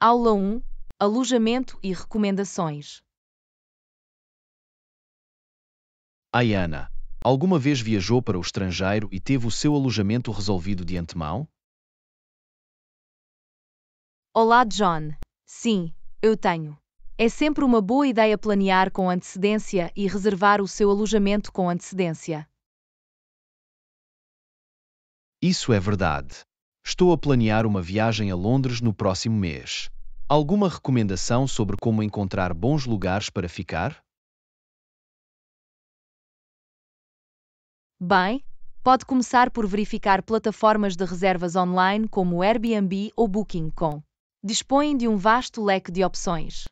Aula 1 Alojamento e recomendações. Ayana, alguma vez viajou para o estrangeiro e teve o seu alojamento resolvido de antemão? Olá, John. Sim, eu tenho. É sempre uma boa ideia planear com antecedência e reservar o seu alojamento com antecedência. Isso é verdade. Estou a planear uma viagem a Londres no próximo mês. Alguma recomendação sobre como encontrar bons lugares para ficar? Bem, pode começar por verificar plataformas de reservas online como Airbnb ou Booking.com. Dispõem de um vasto leque de opções.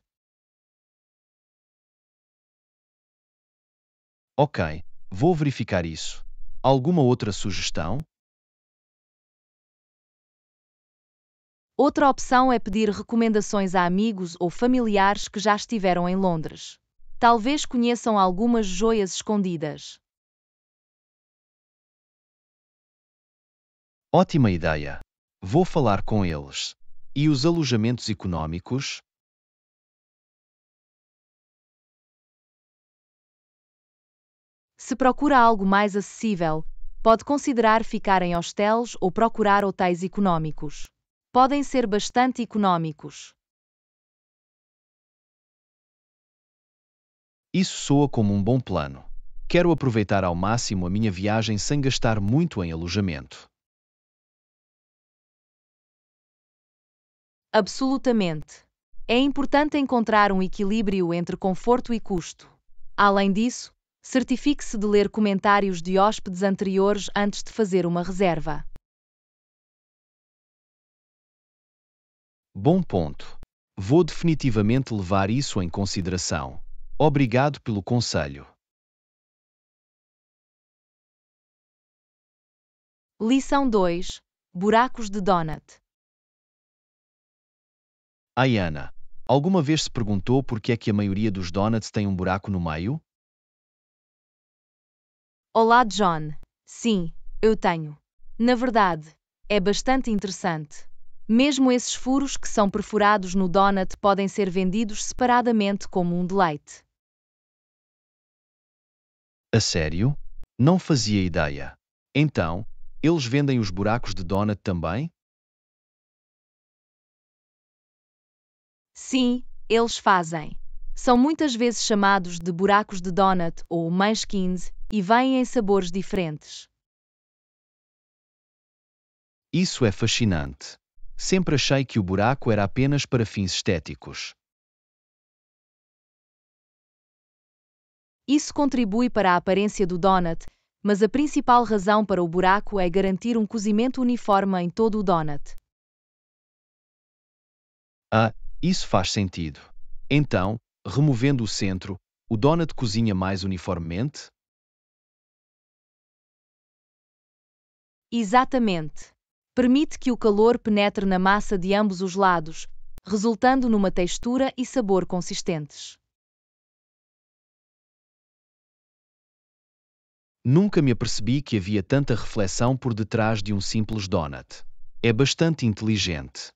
Ok, vou verificar isso. Alguma outra sugestão? Outra opção é pedir recomendações a amigos ou familiares que já estiveram em Londres. Talvez conheçam algumas joias escondidas. Ótima ideia. Vou falar com eles. E os alojamentos econômicos? Se procura algo mais acessível, pode considerar ficar em hostels ou procurar hotéis econômicos podem ser bastante econômicos. Isso soa como um bom plano. Quero aproveitar ao máximo a minha viagem sem gastar muito em alojamento. Absolutamente. É importante encontrar um equilíbrio entre conforto e custo. Além disso, certifique-se de ler comentários de hóspedes anteriores antes de fazer uma reserva. Bom ponto. Vou definitivamente levar isso em consideração. Obrigado pelo conselho. Lição 2 Buracos de Donut Ayana, alguma vez se perguntou por que é que a maioria dos donuts tem um buraco no meio? Olá, John. Sim, eu tenho. Na verdade, é bastante interessante. Mesmo esses furos que são perfurados no donut podem ser vendidos separadamente como um deleite. A sério? Não fazia ideia. Então, eles vendem os buracos de donut também? Sim, eles fazem. São muitas vezes chamados de buracos de donut ou munchkins e vêm em sabores diferentes. Isso é fascinante sempre achei que o buraco era apenas para fins estéticos. Isso contribui para a aparência do donut, mas a principal razão para o buraco é garantir um cozimento uniforme em todo o donut. Ah, isso faz sentido. Então, removendo o centro, o donut cozinha mais uniformemente? Exatamente permite que o calor penetre na massa de ambos os lados, resultando numa textura e sabor consistentes. Nunca me apercebi que havia tanta reflexão por detrás de um simples donut. É bastante inteligente.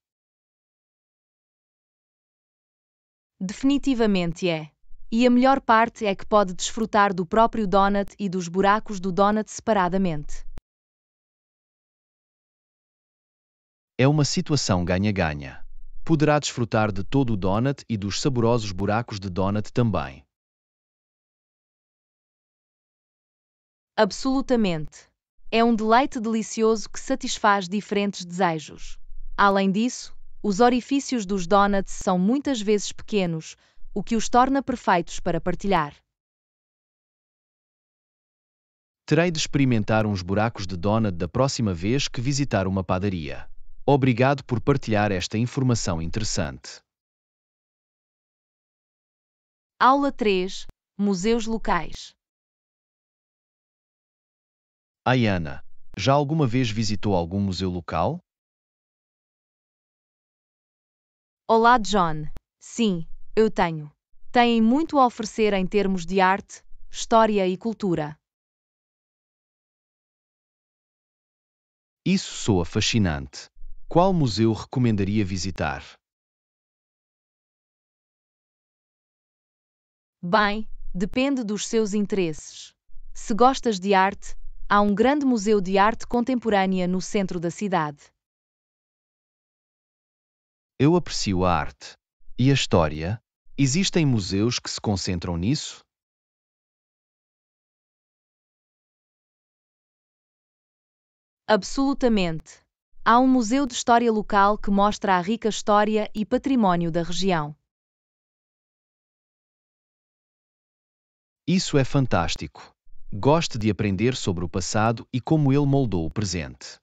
Definitivamente é. E a melhor parte é que pode desfrutar do próprio donut e dos buracos do donut separadamente. É uma situação ganha-ganha. Poderá desfrutar de todo o donut e dos saborosos buracos de donut também. Absolutamente. É um deleite delicioso que satisfaz diferentes desejos. Além disso, os orifícios dos donuts são muitas vezes pequenos, o que os torna perfeitos para partilhar. Terei de experimentar uns buracos de donut da próxima vez que visitar uma padaria. Obrigado por partilhar esta informação interessante. Aula 3 Museus locais. Ayana, já alguma vez visitou algum museu local? Olá, John. Sim, eu tenho. Têm muito a oferecer em termos de arte, história e cultura. Isso soa fascinante. Qual museu recomendaria visitar? Bem, depende dos seus interesses. Se gostas de arte, há um grande museu de arte contemporânea no centro da cidade. Eu aprecio a arte. E a história? Existem museus que se concentram nisso? Absolutamente há um museu de história local que mostra a rica história e património da região. Isso é fantástico. Gosto de aprender sobre o passado e como ele moldou o presente.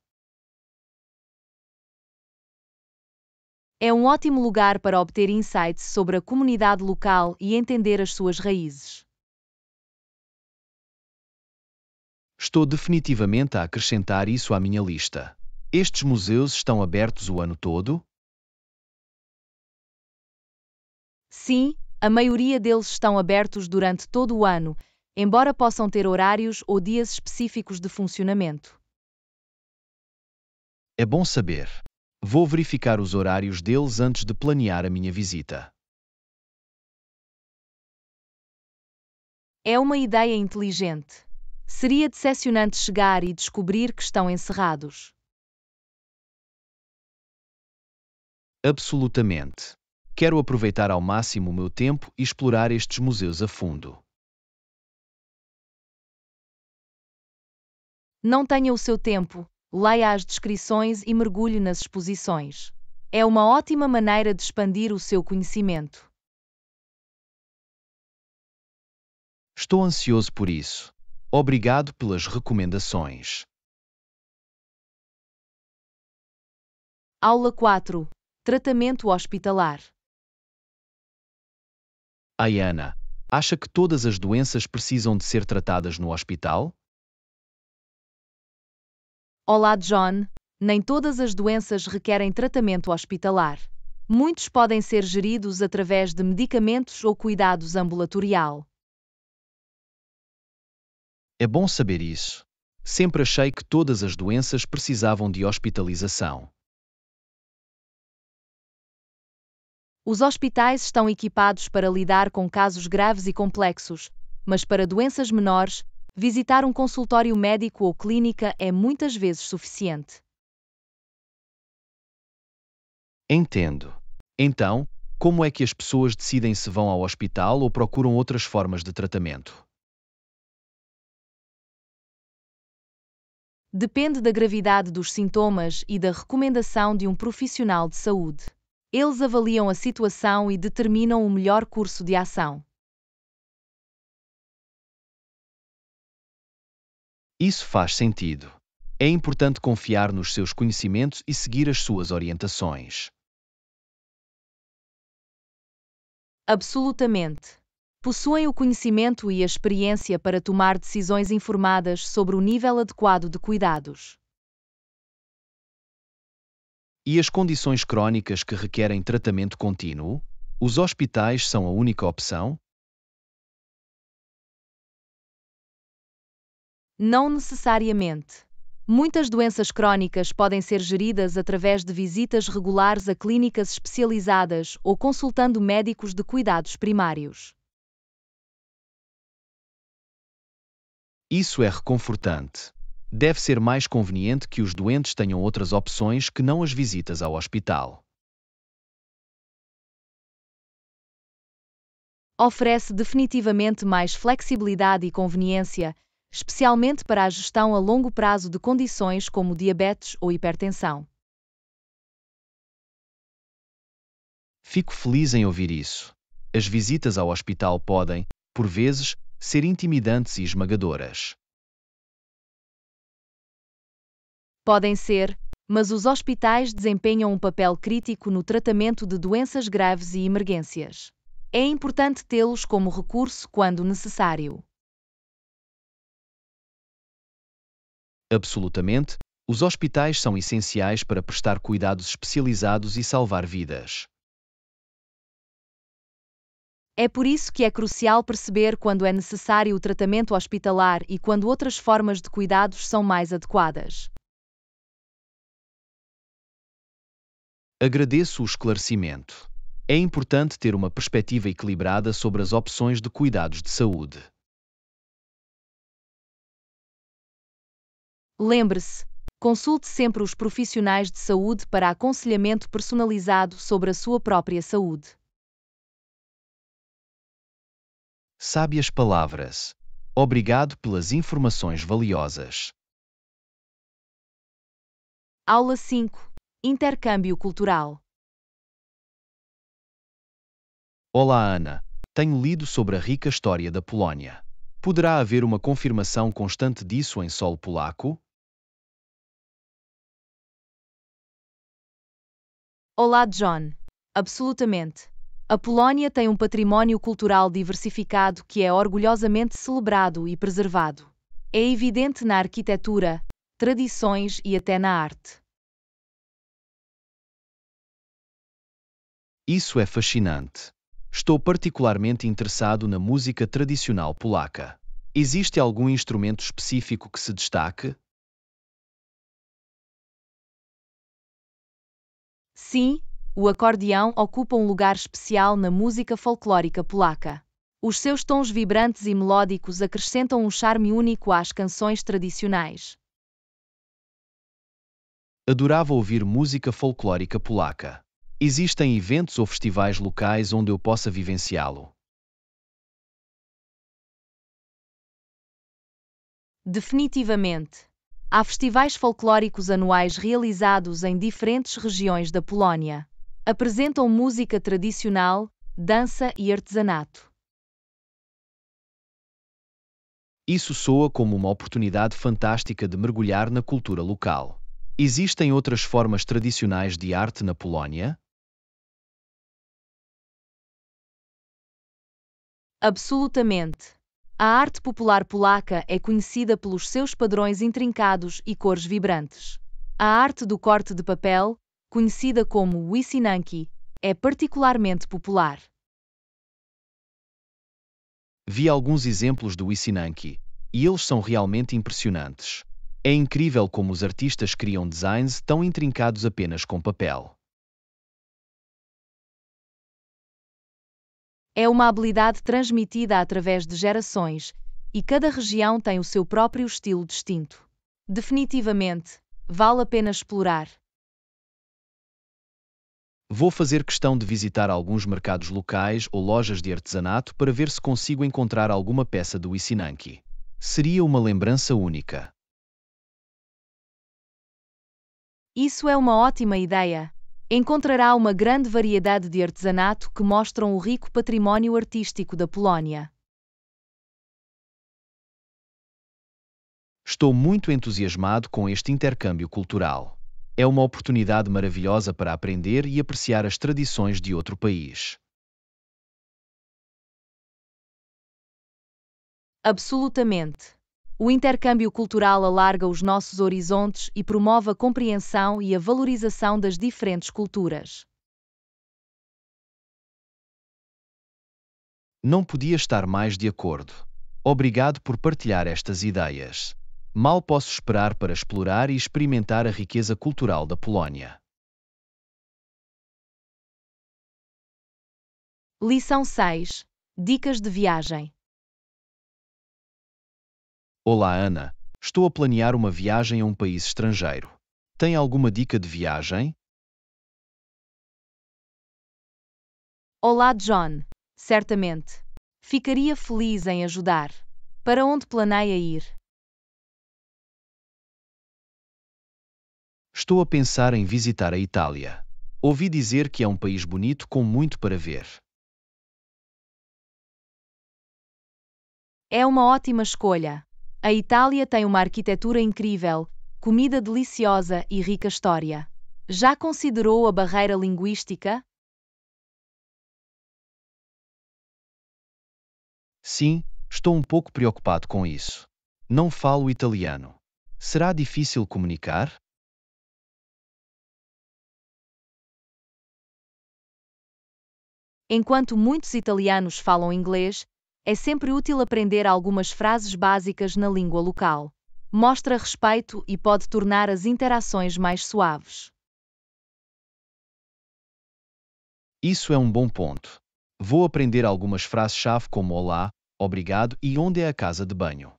É um ótimo lugar para obter insights sobre a comunidade local e entender as suas raízes. Estou definitivamente a acrescentar isso à minha lista. Estes museus estão abertos o ano todo? Sim, a maioria deles estão abertos durante todo o ano, embora possam ter horários ou dias específicos de funcionamento. É bom saber. Vou verificar os horários deles antes de planear a minha visita. É uma ideia inteligente. Seria decepcionante chegar e descobrir que estão encerrados. Absolutamente. Quero aproveitar ao máximo o meu tempo e explorar estes museus a fundo. Não tenha o seu tempo, leia as descrições e mergulhe nas exposições. É uma ótima maneira de expandir o seu conhecimento. Estou ansioso por isso. Obrigado pelas recomendações. Aula 4 Tratamento hospitalar. Ayana, acha que todas as doenças precisam de ser tratadas no hospital? Olá, John. Nem todas as doenças requerem tratamento hospitalar. Muitos podem ser geridos através de medicamentos ou cuidados ambulatorial. É bom saber isso. Sempre achei que todas as doenças precisavam de hospitalização. Os hospitais estão equipados para lidar com casos graves e complexos, mas para doenças menores, visitar um consultório médico ou clínica é muitas vezes suficiente. Entendo. Então, como é que as pessoas decidem se vão ao hospital ou procuram outras formas de tratamento? Depende da gravidade dos sintomas e da recomendação de um profissional de saúde. Eles avaliam a situação e determinam o melhor curso de ação. Isso faz sentido. É importante confiar nos seus conhecimentos e seguir as suas orientações. Absolutamente. Possuem o conhecimento e a experiência para tomar decisões informadas sobre o nível adequado de cuidados. E as condições crónicas que requerem tratamento contínuo? Os hospitais são a única opção? Não necessariamente. Muitas doenças crónicas podem ser geridas através de visitas regulares a clínicas especializadas ou consultando médicos de cuidados primários. Isso é reconfortante deve ser mais conveniente que os doentes tenham outras opções que não as visitas ao hospital. Oferece definitivamente mais flexibilidade e conveniência, especialmente para a gestão a longo prazo de condições como diabetes ou hipertensão. Fico feliz em ouvir isso. As visitas ao hospital podem, por vezes, ser intimidantes e esmagadoras. Podem ser, mas os hospitais desempenham um papel crítico no tratamento de doenças graves e emergências. É importante tê-los como recurso quando necessário. Absolutamente, os hospitais são essenciais para prestar cuidados especializados e salvar vidas. É por isso que é crucial perceber quando é necessário o tratamento hospitalar e quando outras formas de cuidados são mais adequadas. Agradeço o esclarecimento. É importante ter uma perspectiva equilibrada sobre as opções de cuidados de saúde. Lembre-se, consulte sempre os profissionais de saúde para aconselhamento personalizado sobre a sua própria saúde. Sábias palavras. Obrigado pelas informações valiosas. Aula 5 Intercâmbio cultural. Olá, Ana. Tenho lido sobre a rica história da Polónia. Poderá haver uma confirmação constante disso em solo polaco? Olá, John. Absolutamente. A Polónia tem um património cultural diversificado que é orgulhosamente celebrado e preservado. É evidente na arquitetura, tradições e até na arte. Isso é fascinante. Estou particularmente interessado na música tradicional polaca. Existe algum instrumento específico que se destaque? Sim, o acordeão ocupa um lugar especial na música folclórica polaca. Os seus tons vibrantes e melódicos acrescentam um charme único às canções tradicionais. Adorava ouvir música folclórica polaca. Existem eventos ou festivais locais onde eu possa vivenciá-lo? Definitivamente. Há festivais folclóricos anuais realizados em diferentes regiões da Polónia. Apresentam música tradicional, dança e artesanato. Isso soa como uma oportunidade fantástica de mergulhar na cultura local. Existem outras formas tradicionais de arte na Polónia? Absolutamente. A arte popular polaca é conhecida pelos seus padrões intrincados e cores vibrantes. A arte do corte de papel, conhecida como Wisinanki, é particularmente popular. Vi alguns exemplos do Wisinanki, e eles são realmente impressionantes. É incrível como os artistas criam designs tão intrincados apenas com papel. é uma habilidade transmitida através de gerações, e cada região tem o seu próprio estilo distinto. Definitivamente, vale a pena explorar. Vou fazer questão de visitar alguns mercados locais ou lojas de artesanato para ver se consigo encontrar alguma peça do Isinanki. Seria uma lembrança única. Isso é uma ótima ideia encontrará uma grande variedade de artesanato que mostram o rico património artístico da Polónia. Estou muito entusiasmado com este intercâmbio cultural. É uma oportunidade maravilhosa para aprender e apreciar as tradições de outro país. Absolutamente. O intercâmbio cultural alarga os nossos horizontes e promove a compreensão e a valorização das diferentes culturas. Não podia estar mais de acordo. Obrigado por partilhar estas ideias. Mal posso esperar para explorar e experimentar a riqueza cultural da Polónia. Lição 6 Dicas de viagem Olá Ana, estou a planear uma viagem a um país estrangeiro. Tem alguma dica de viagem? Olá John, certamente. Ficaria feliz em ajudar. Para onde planeia ir? Estou a pensar em visitar a Itália. Ouvi dizer que é um país bonito com muito para ver. É uma ótima escolha. A Itália tem uma arquitetura incrível, comida deliciosa e rica história. Já considerou a barreira linguística? Sim, estou um pouco preocupado com isso. Não falo italiano. Será difícil comunicar? Enquanto muitos italianos falam inglês, é sempre útil aprender algumas frases básicas na língua local. Mostra respeito e pode tornar as interações mais suaves. Isso é um bom ponto. Vou aprender algumas frases-chave como Olá, Obrigado e Onde é a casa de banho.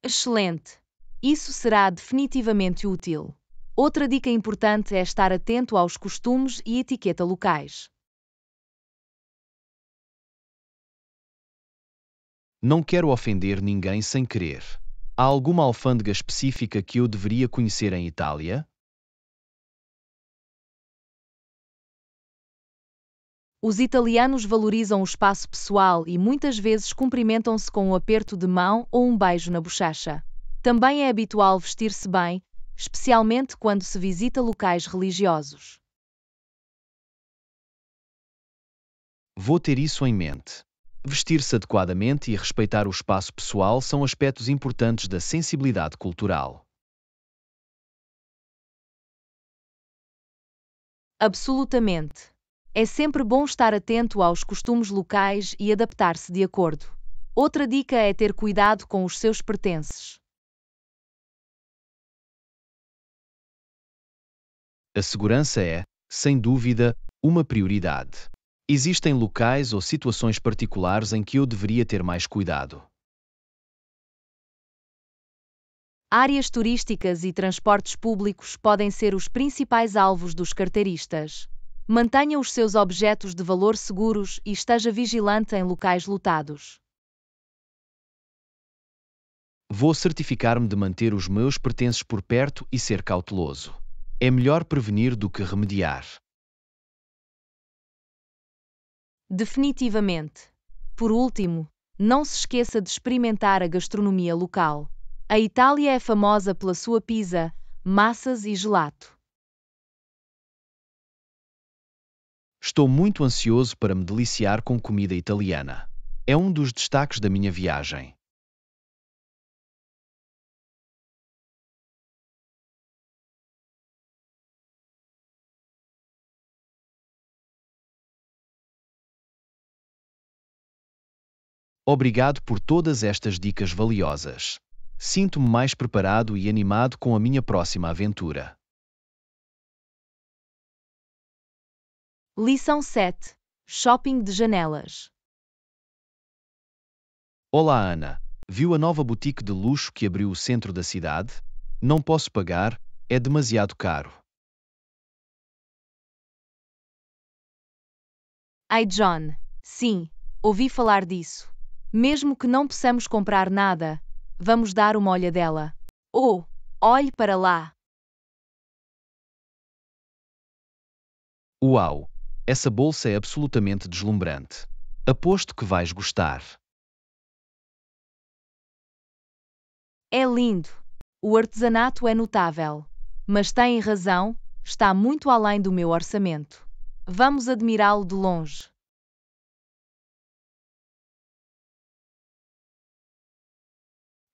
Excelente! Isso será definitivamente útil. Outra dica importante é estar atento aos costumes e etiqueta locais. Não quero ofender ninguém sem querer. Há alguma alfândega específica que eu deveria conhecer em Itália? Os italianos valorizam o espaço pessoal e muitas vezes cumprimentam-se com um aperto de mão ou um beijo na bochecha. Também é habitual vestir-se bem, especialmente quando se visita locais religiosos. Vou ter isso em mente. Vestir-se adequadamente e respeitar o espaço pessoal são aspectos importantes da sensibilidade cultural. Absolutamente. É sempre bom estar atento aos costumes locais e adaptar-se de acordo. Outra dica é ter cuidado com os seus pertences. A segurança é, sem dúvida, uma prioridade. Existem locais ou situações particulares em que eu deveria ter mais cuidado. Áreas turísticas e transportes públicos podem ser os principais alvos dos carteiristas. Mantenha os seus objetos de valor seguros e esteja vigilante em locais lotados. Vou certificar-me de manter os meus pertences por perto e ser cauteloso. É melhor prevenir do que remediar. Definitivamente. Por último, não se esqueça de experimentar a gastronomia local. A Itália é famosa pela sua pizza, massas e gelato. Estou muito ansioso para me deliciar com comida italiana. É um dos destaques da minha viagem. Obrigado por todas estas dicas valiosas. Sinto-me mais preparado e animado com a minha próxima aventura. Lição 7 Shopping de janelas. Olá, Ana. Viu a nova boutique de luxo que abriu o centro da cidade? Não posso pagar, é demasiado caro. Ai, John. Sim, ouvi falar disso. Mesmo que não possamos comprar nada, vamos dar uma olhadela. Oh, olhe para lá. Uau! Essa bolsa é absolutamente deslumbrante. Aposto que vais gostar. É lindo. O artesanato é notável. Mas tem razão, está muito além do meu orçamento. Vamos admirá-lo de longe.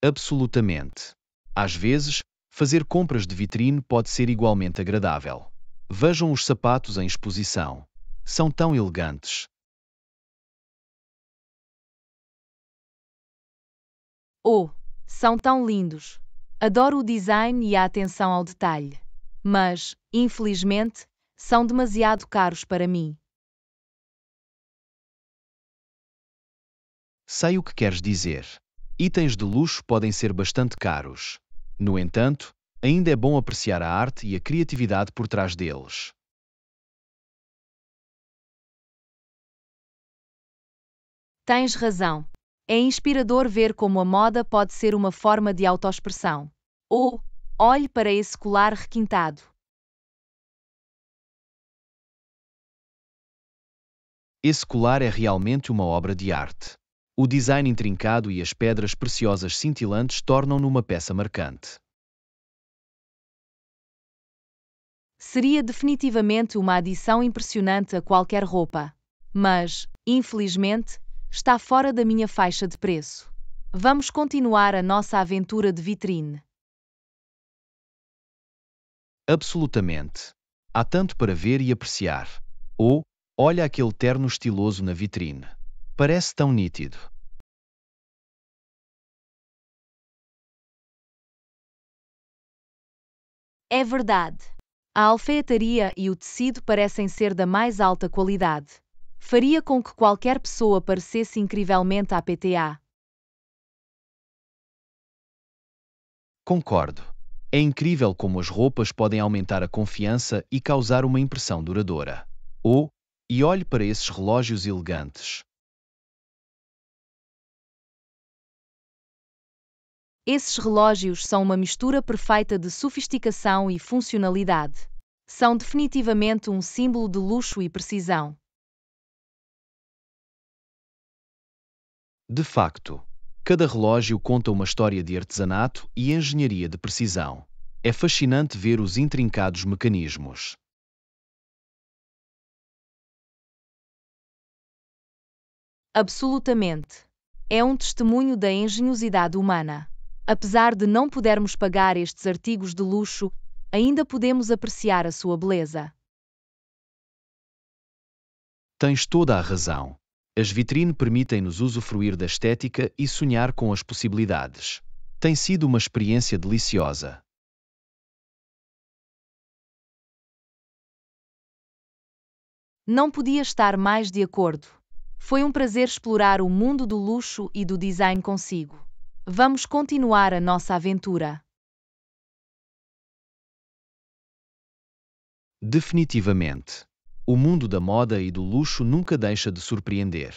Absolutamente. Às vezes, fazer compras de vitrine pode ser igualmente agradável. Vejam os sapatos em exposição. São tão elegantes. Oh, são tão lindos. Adoro o design e a atenção ao detalhe. Mas, infelizmente, são demasiado caros para mim. Sei o que queres dizer. Itens de luxo podem ser bastante caros. No entanto, ainda é bom apreciar a arte e a criatividade por trás deles. Tens razão. É inspirador ver como a moda pode ser uma forma de autoexpressão. Ou, oh, olhe para esse colar requintado. Esse colar é realmente uma obra de arte. O design intrincado e as pedras preciosas cintilantes tornam-no uma peça marcante. Seria definitivamente uma adição impressionante a qualquer roupa. Mas, infelizmente, está fora da minha faixa de preço. Vamos continuar a nossa aventura de vitrine. Absolutamente. Há tanto para ver e apreciar. Ou, oh, olha aquele terno estiloso na vitrine parece tão nítido. É verdade. A alfaiataria e o tecido parecem ser da mais alta qualidade. Faria com que qualquer pessoa parecesse incrivelmente à PTA. Concordo. É incrível como as roupas podem aumentar a confiança e causar uma impressão duradoura. Ou, oh, e olhe para esses relógios elegantes. Esses relógios são uma mistura perfeita de sofisticação e funcionalidade. São definitivamente um símbolo de luxo e precisão. De facto, cada relógio conta uma história de artesanato e engenharia de precisão. É fascinante ver os intrincados mecanismos. Absolutamente. É um testemunho da engenhosidade humana. Apesar de não podermos pagar estes artigos de luxo, ainda podemos apreciar a sua beleza. Tens toda a razão. As vitrine permitem-nos usufruir da estética e sonhar com as possibilidades. Tem sido uma experiência deliciosa. Não podia estar mais de acordo. Foi um prazer explorar o mundo do luxo e do design consigo. Vamos continuar a nossa aventura. Definitivamente. O mundo da moda e do luxo nunca deixa de surpreender.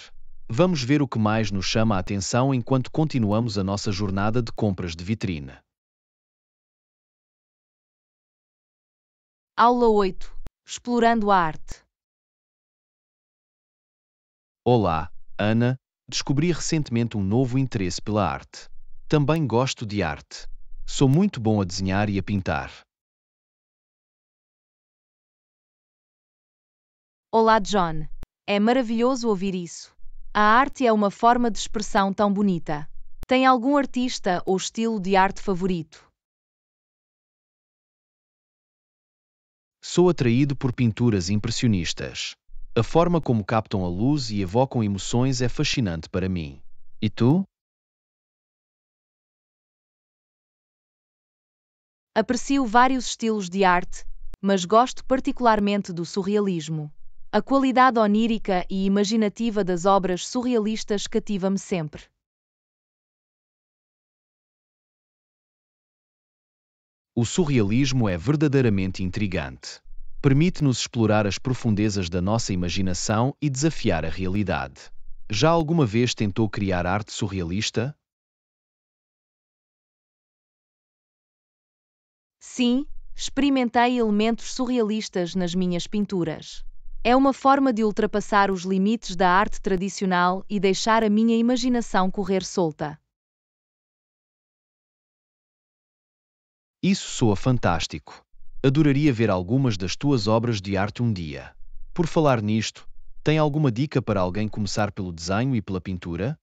Vamos ver o que mais nos chama a atenção enquanto continuamos a nossa jornada de compras de vitrine. Aula 8 Explorando a arte. Olá, Ana. Descobri recentemente um novo interesse pela arte. Também gosto de arte. Sou muito bom a desenhar e a pintar. Olá, John. É maravilhoso ouvir isso. A arte é uma forma de expressão tão bonita. Tem algum artista ou estilo de arte favorito? Sou atraído por pinturas impressionistas. A forma como captam a luz e evocam emoções é fascinante para mim. E tu? Aprecio vários estilos de arte, mas gosto particularmente do surrealismo. A qualidade onírica e imaginativa das obras surrealistas cativa-me sempre. O surrealismo é verdadeiramente intrigante. Permite-nos explorar as profundezas da nossa imaginação e desafiar a realidade. Já alguma vez tentou criar arte surrealista? Sim, experimentei elementos surrealistas nas minhas pinturas. É uma forma de ultrapassar os limites da arte tradicional e deixar a minha imaginação correr solta. Isso soa fantástico. Adoraria ver algumas das tuas obras de arte um dia. Por falar nisto, tem alguma dica para alguém começar pelo desenho e pela pintura?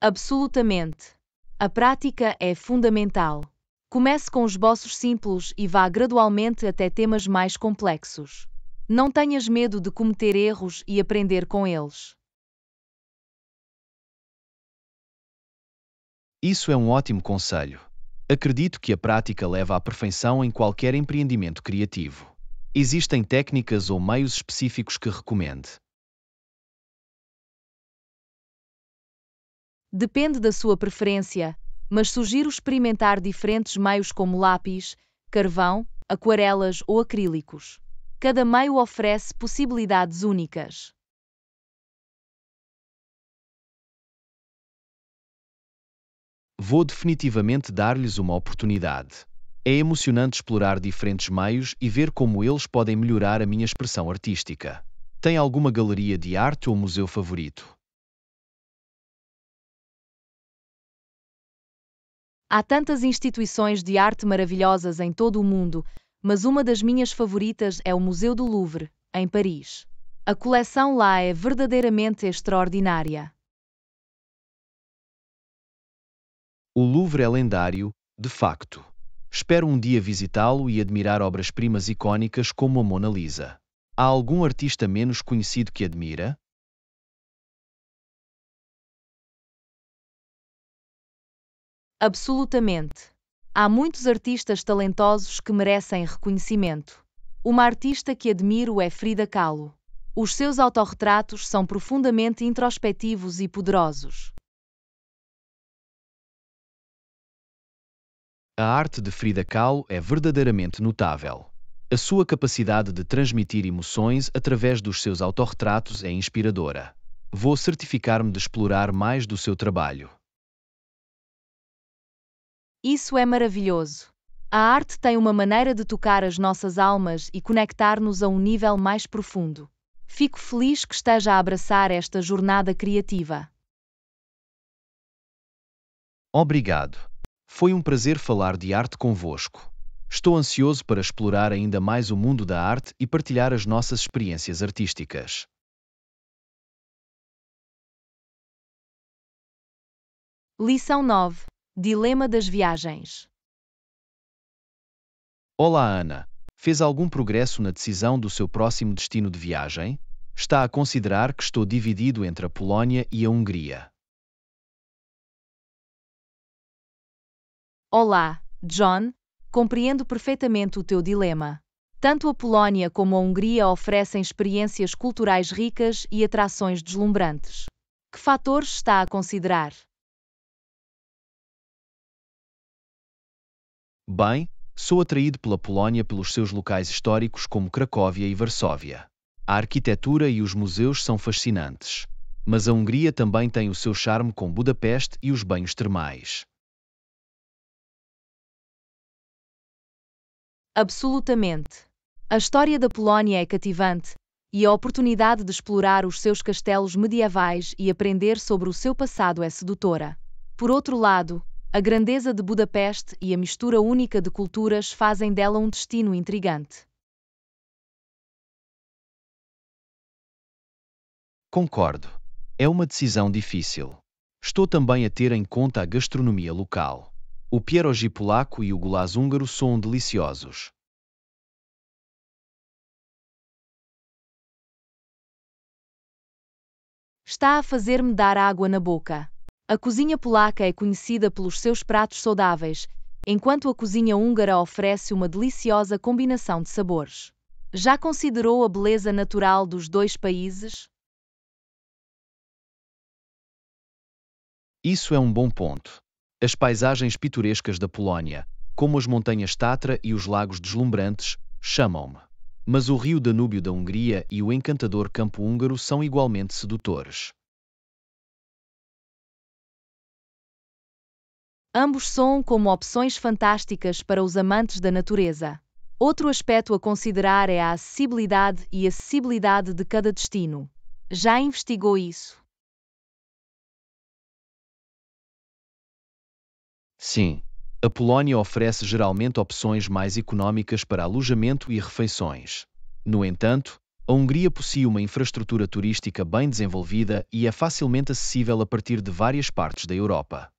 Absolutamente. A prática é fundamental. Comece com esboços simples e vá gradualmente até temas mais complexos. Não tenhas medo de cometer erros e aprender com eles. Isso é um ótimo conselho. Acredito que a prática leva à perfeição em qualquer empreendimento criativo. Existem técnicas ou meios específicos que recomende? Depende da sua preferência, mas sugiro experimentar diferentes meios como lápis, carvão, aquarelas ou acrílicos. Cada meio oferece possibilidades únicas. Vou definitivamente dar-lhes uma oportunidade. É emocionante explorar diferentes meios e ver como eles podem melhorar a minha expressão artística. Tem alguma galeria de arte ou museu favorito? Há tantas instituições de arte maravilhosas em todo o mundo, mas uma das minhas favoritas é o Museu do Louvre, em Paris. A coleção lá é verdadeiramente extraordinária. O Louvre é lendário, de facto. Espero um dia visitá-lo e admirar obras-primas icônicas como a Mona Lisa. Há algum artista menos conhecido que admira? Absolutamente. Há muitos artistas talentosos que merecem reconhecimento. Uma artista que admiro é Frida Kahlo. Os seus autorretratos são profundamente introspectivos e poderosos. A arte de Frida Kahlo é verdadeiramente notável. A sua capacidade de transmitir emoções através dos seus autorretratos é inspiradora. Vou certificar-me de explorar mais do seu trabalho. Isso é maravilhoso. A arte tem uma maneira de tocar as nossas almas e conectar-nos a um nível mais profundo. Fico feliz que esteja a abraçar esta jornada criativa. Obrigado. Foi um prazer falar de arte convosco. Estou ansioso para explorar ainda mais o mundo da arte e partilhar as nossas experiências artísticas. Lição 9 Dilema das viagens. Olá, Ana. Fez algum progresso na decisão do seu próximo destino de viagem? Está a considerar que estou dividido entre a Polónia e a Hungria. Olá, John. Compreendo perfeitamente o teu dilema. Tanto a Polónia como a Hungria oferecem experiências culturais ricas e atrações deslumbrantes. Que fatores está a considerar? Bem, sou atraído pela Polónia pelos seus locais históricos como Cracóvia e Varsóvia. A arquitetura e os museus são fascinantes. Mas a Hungria também tem o seu charme com Budapeste e os banhos termais. Absolutamente. A história da Polónia é cativante e a oportunidade de explorar os seus castelos medievais e aprender sobre o seu passado é sedutora. Por outro lado, a grandeza de Budapeste e a mistura única de culturas fazem dela um destino intrigante. Concordo. É uma decisão difícil. Estou também a ter em conta a gastronomia local. O pierogi polaco e o gulás húngaro são deliciosos. Está a fazer-me dar água na boca. A cozinha polaca é conhecida pelos seus pratos saudáveis, enquanto a cozinha húngara oferece uma deliciosa combinação de sabores. Já considerou a beleza natural dos dois países? Isso é um bom ponto. As paisagens pitorescas da Polónia, como as montanhas Tatra e os lagos deslumbrantes, chamam-me. Mas o rio Danúbio da Hungria e o encantador campo húngaro são igualmente sedutores. Ambos são como opções fantásticas para os amantes da natureza. Outro aspecto a considerar é a acessibilidade e acessibilidade de cada destino. Já investigou isso? Sim. A Polónia oferece geralmente opções mais económicas para alojamento e refeições. No entanto, a Hungria possui uma infraestrutura turística bem desenvolvida e é facilmente acessível a partir de várias partes da Europa.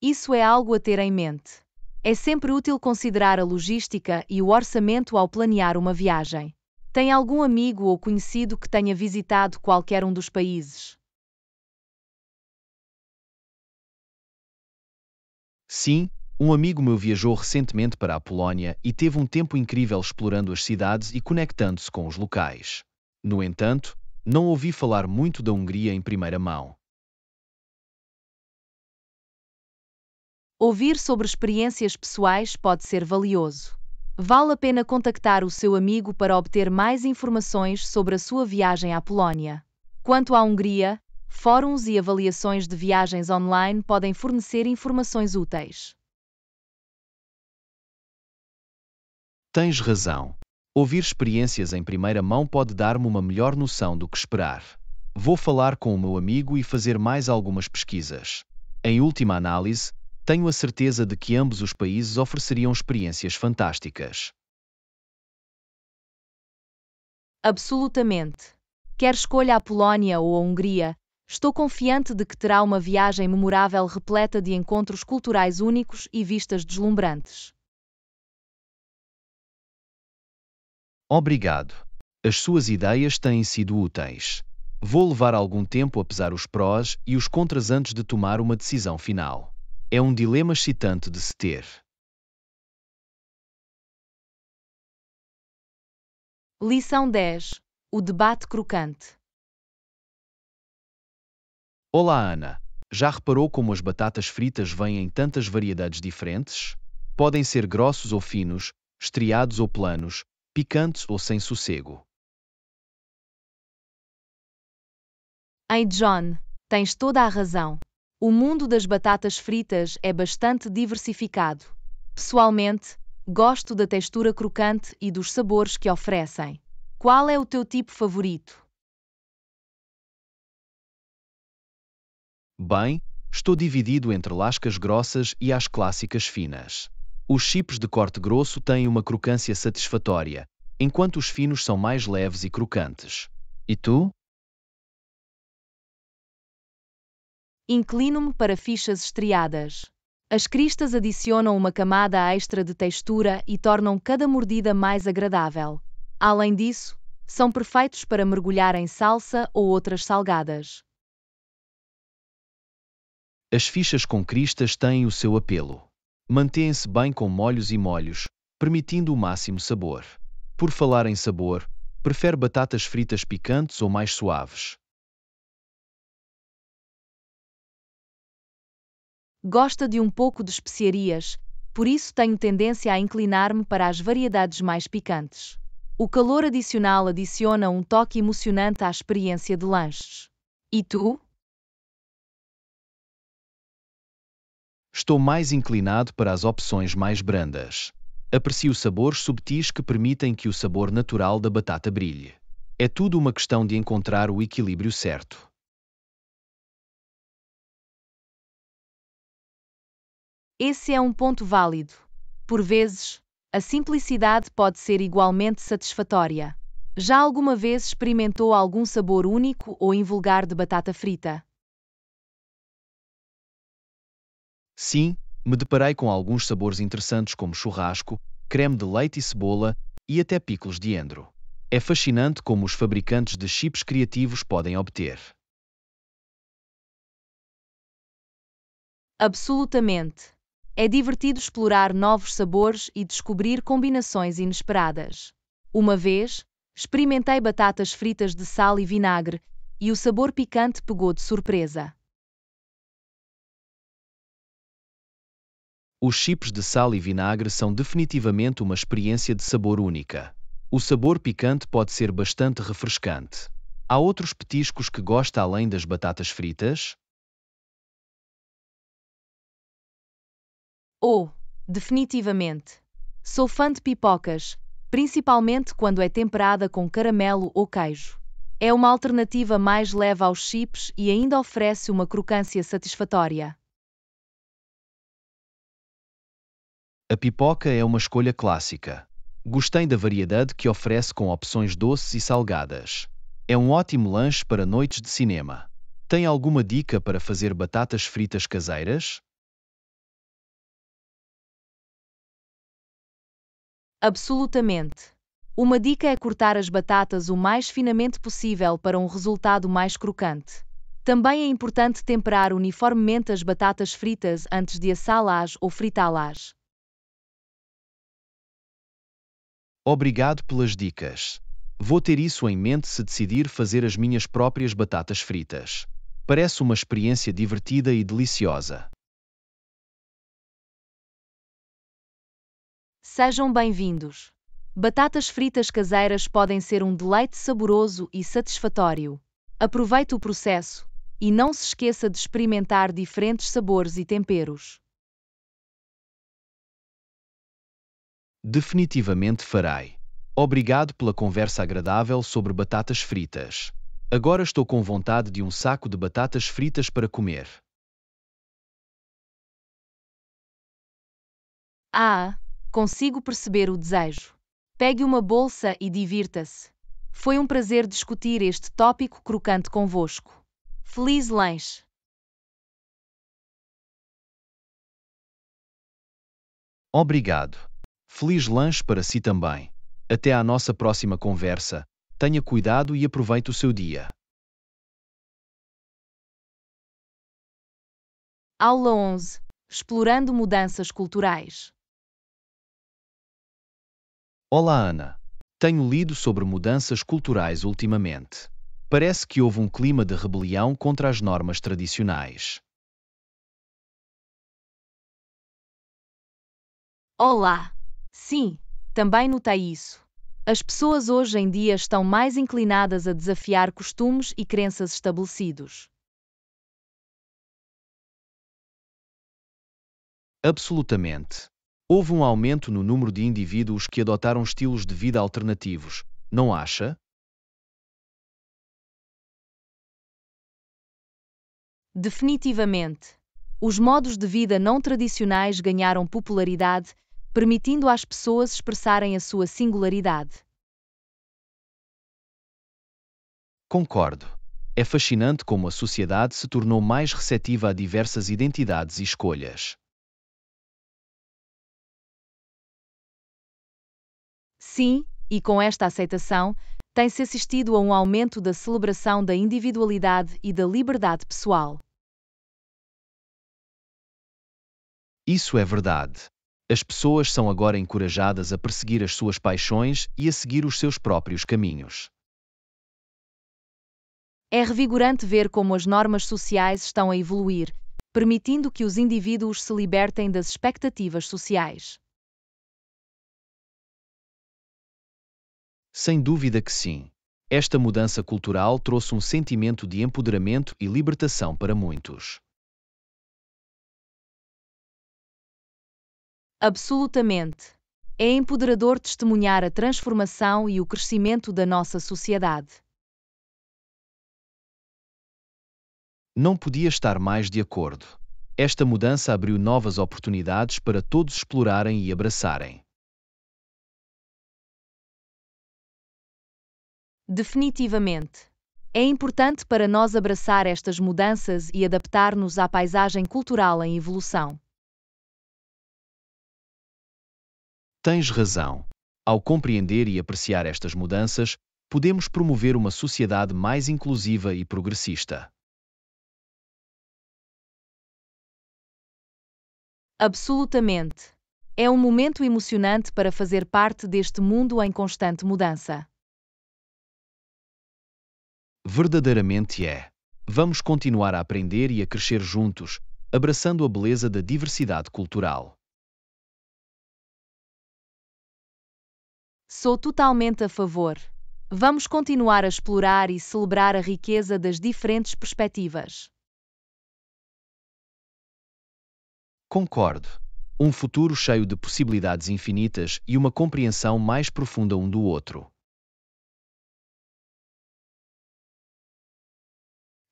Isso é algo a ter em mente. É sempre útil considerar a logística e o orçamento ao planear uma viagem. Tem algum amigo ou conhecido que tenha visitado qualquer um dos países? Sim, um amigo meu viajou recentemente para a Polónia e teve um tempo incrível explorando as cidades e conectando-se com os locais. No entanto, não ouvi falar muito da Hungria em primeira mão. Ouvir sobre experiências pessoais pode ser valioso. Vale a pena contactar o seu amigo para obter mais informações sobre a sua viagem à Polónia. Quanto à Hungria, fóruns e avaliações de viagens online podem fornecer informações úteis. Tens razão. Ouvir experiências em primeira mão pode dar-me uma melhor noção do que esperar. Vou falar com o meu amigo e fazer mais algumas pesquisas. Em última análise, tenho a certeza de que ambos os países ofereceriam experiências fantásticas. Absolutamente. Quer escolha a Polónia ou a Hungria, estou confiante de que terá uma viagem memorável repleta de encontros culturais únicos e vistas deslumbrantes. Obrigado. As suas ideias têm sido úteis. Vou levar algum tempo a pesar os prós e os contras antes de tomar uma decisão final é um dilema excitante de se ter. Lição 10 O debate crocante. Olá, Ana. Já reparou como as batatas fritas vêm em tantas variedades diferentes? Podem ser grossos ou finos, estriados ou planos, picantes ou sem sossego. Ei, John, tens toda a razão. O mundo das batatas fritas é bastante diversificado. Pessoalmente, gosto da textura crocante e dos sabores que oferecem. Qual é o teu tipo favorito? Bem, estou dividido entre lascas grossas e as clássicas finas. Os chips de corte grosso têm uma crocância satisfatória, enquanto os finos são mais leves e crocantes. E tu? Inclino-me para fichas estriadas. As cristas adicionam uma camada extra de textura e tornam cada mordida mais agradável. Além disso, são perfeitos para mergulhar em salsa ou outras salgadas. As fichas com cristas têm o seu apelo. Mantêm-se bem com molhos e molhos, permitindo o máximo sabor. Por falar em sabor, prefere batatas fritas picantes ou mais suaves? Gosta de um pouco de especiarias, por isso tenho tendência a inclinar-me para as variedades mais picantes. O calor adicional adiciona um toque emocionante à experiência de lanches. E tu? Estou mais inclinado para as opções mais brandas. Aprecio sabores subtis que permitem que o sabor natural da batata brilhe. É tudo uma questão de encontrar o equilíbrio certo. Esse é um ponto válido. Por vezes, a simplicidade pode ser igualmente satisfatória. Já alguma vez experimentou algum sabor único ou invulgar de batata frita? Sim, me deparei com alguns sabores interessantes como churrasco, creme de leite e cebola e até picos de endro. É fascinante como os fabricantes de chips criativos podem obter. Absolutamente. É divertido explorar novos sabores e descobrir combinações inesperadas. Uma vez, experimentei batatas fritas de sal e vinagre, e o sabor picante pegou de surpresa. Os chips de sal e vinagre são definitivamente uma experiência de sabor única. O sabor picante pode ser bastante refrescante. Há outros petiscos que gosta além das batatas fritas? Oh, definitivamente. Sou fã de pipocas, principalmente quando é temperada com caramelo ou queijo. É uma alternativa mais leve aos chips e ainda oferece uma crocância satisfatória. A pipoca é uma escolha clássica. Gostei da variedade que oferece com opções doces e salgadas. É um ótimo lanche para noites de cinema. Tem alguma dica para fazer batatas fritas caseiras? Absolutamente. Uma dica é cortar as batatas o mais finamente possível para um resultado mais crocante. Também é importante temperar uniformemente as batatas fritas antes de assá-las ou fritá-las. Obrigado pelas dicas. Vou ter isso em mente se decidir fazer as minhas próprias batatas fritas. Parece uma experiência divertida e deliciosa. Sejam bem-vindos. Batatas fritas caseiras podem ser um deleite saboroso e satisfatório. Aproveite o processo e não se esqueça de experimentar diferentes sabores e temperos. Definitivamente farei. Obrigado pela conversa agradável sobre batatas fritas. Agora estou com vontade de um saco de batatas fritas para comer. Ah, Consigo perceber o desejo. Pegue uma bolsa e divirta-se. Foi um prazer discutir este tópico crocante convosco. Feliz lanche! Obrigado. Feliz lanche para si também. Até à nossa próxima conversa. Tenha cuidado e aproveite o seu dia. Aula 11 Explorando mudanças culturais. Olá, Ana. Tenho lido sobre mudanças culturais ultimamente. Parece que houve um clima de rebelião contra as normas tradicionais. Olá! Sim, também notei isso. As pessoas hoje em dia estão mais inclinadas a desafiar costumes e crenças estabelecidos. Absolutamente. Houve um aumento no número de indivíduos que adotaram estilos de vida alternativos, não acha? Definitivamente. Os modos de vida não tradicionais ganharam popularidade, permitindo às pessoas expressarem a sua singularidade. Concordo. É fascinante como a sociedade se tornou mais receptiva a diversas identidades e escolhas. Sim, e com esta aceitação, tem-se assistido a um aumento da celebração da individualidade e da liberdade pessoal. Isso é verdade. As pessoas são agora encorajadas a perseguir as suas paixões e a seguir os seus próprios caminhos. É revigorante ver como as normas sociais estão a evoluir, permitindo que os indivíduos se libertem das expectativas sociais. Sem dúvida que sim. Esta mudança cultural trouxe um sentimento de empoderamento e libertação para muitos. Absolutamente. É empoderador testemunhar a transformação e o crescimento da nossa sociedade. Não podia estar mais de acordo. Esta mudança abriu novas oportunidades para todos explorarem e abraçarem. Definitivamente. É importante para nós abraçar estas mudanças e adaptar-nos à paisagem cultural em evolução. Tens razão. Ao compreender e apreciar estas mudanças, podemos promover uma sociedade mais inclusiva e progressista. Absolutamente. É um momento emocionante para fazer parte deste mundo em constante mudança verdadeiramente é. Vamos continuar a aprender e a crescer juntos, abraçando a beleza da diversidade cultural. Sou totalmente a favor. Vamos continuar a explorar e celebrar a riqueza das diferentes perspectivas. Concordo. Um futuro cheio de possibilidades infinitas e uma compreensão mais profunda um do outro.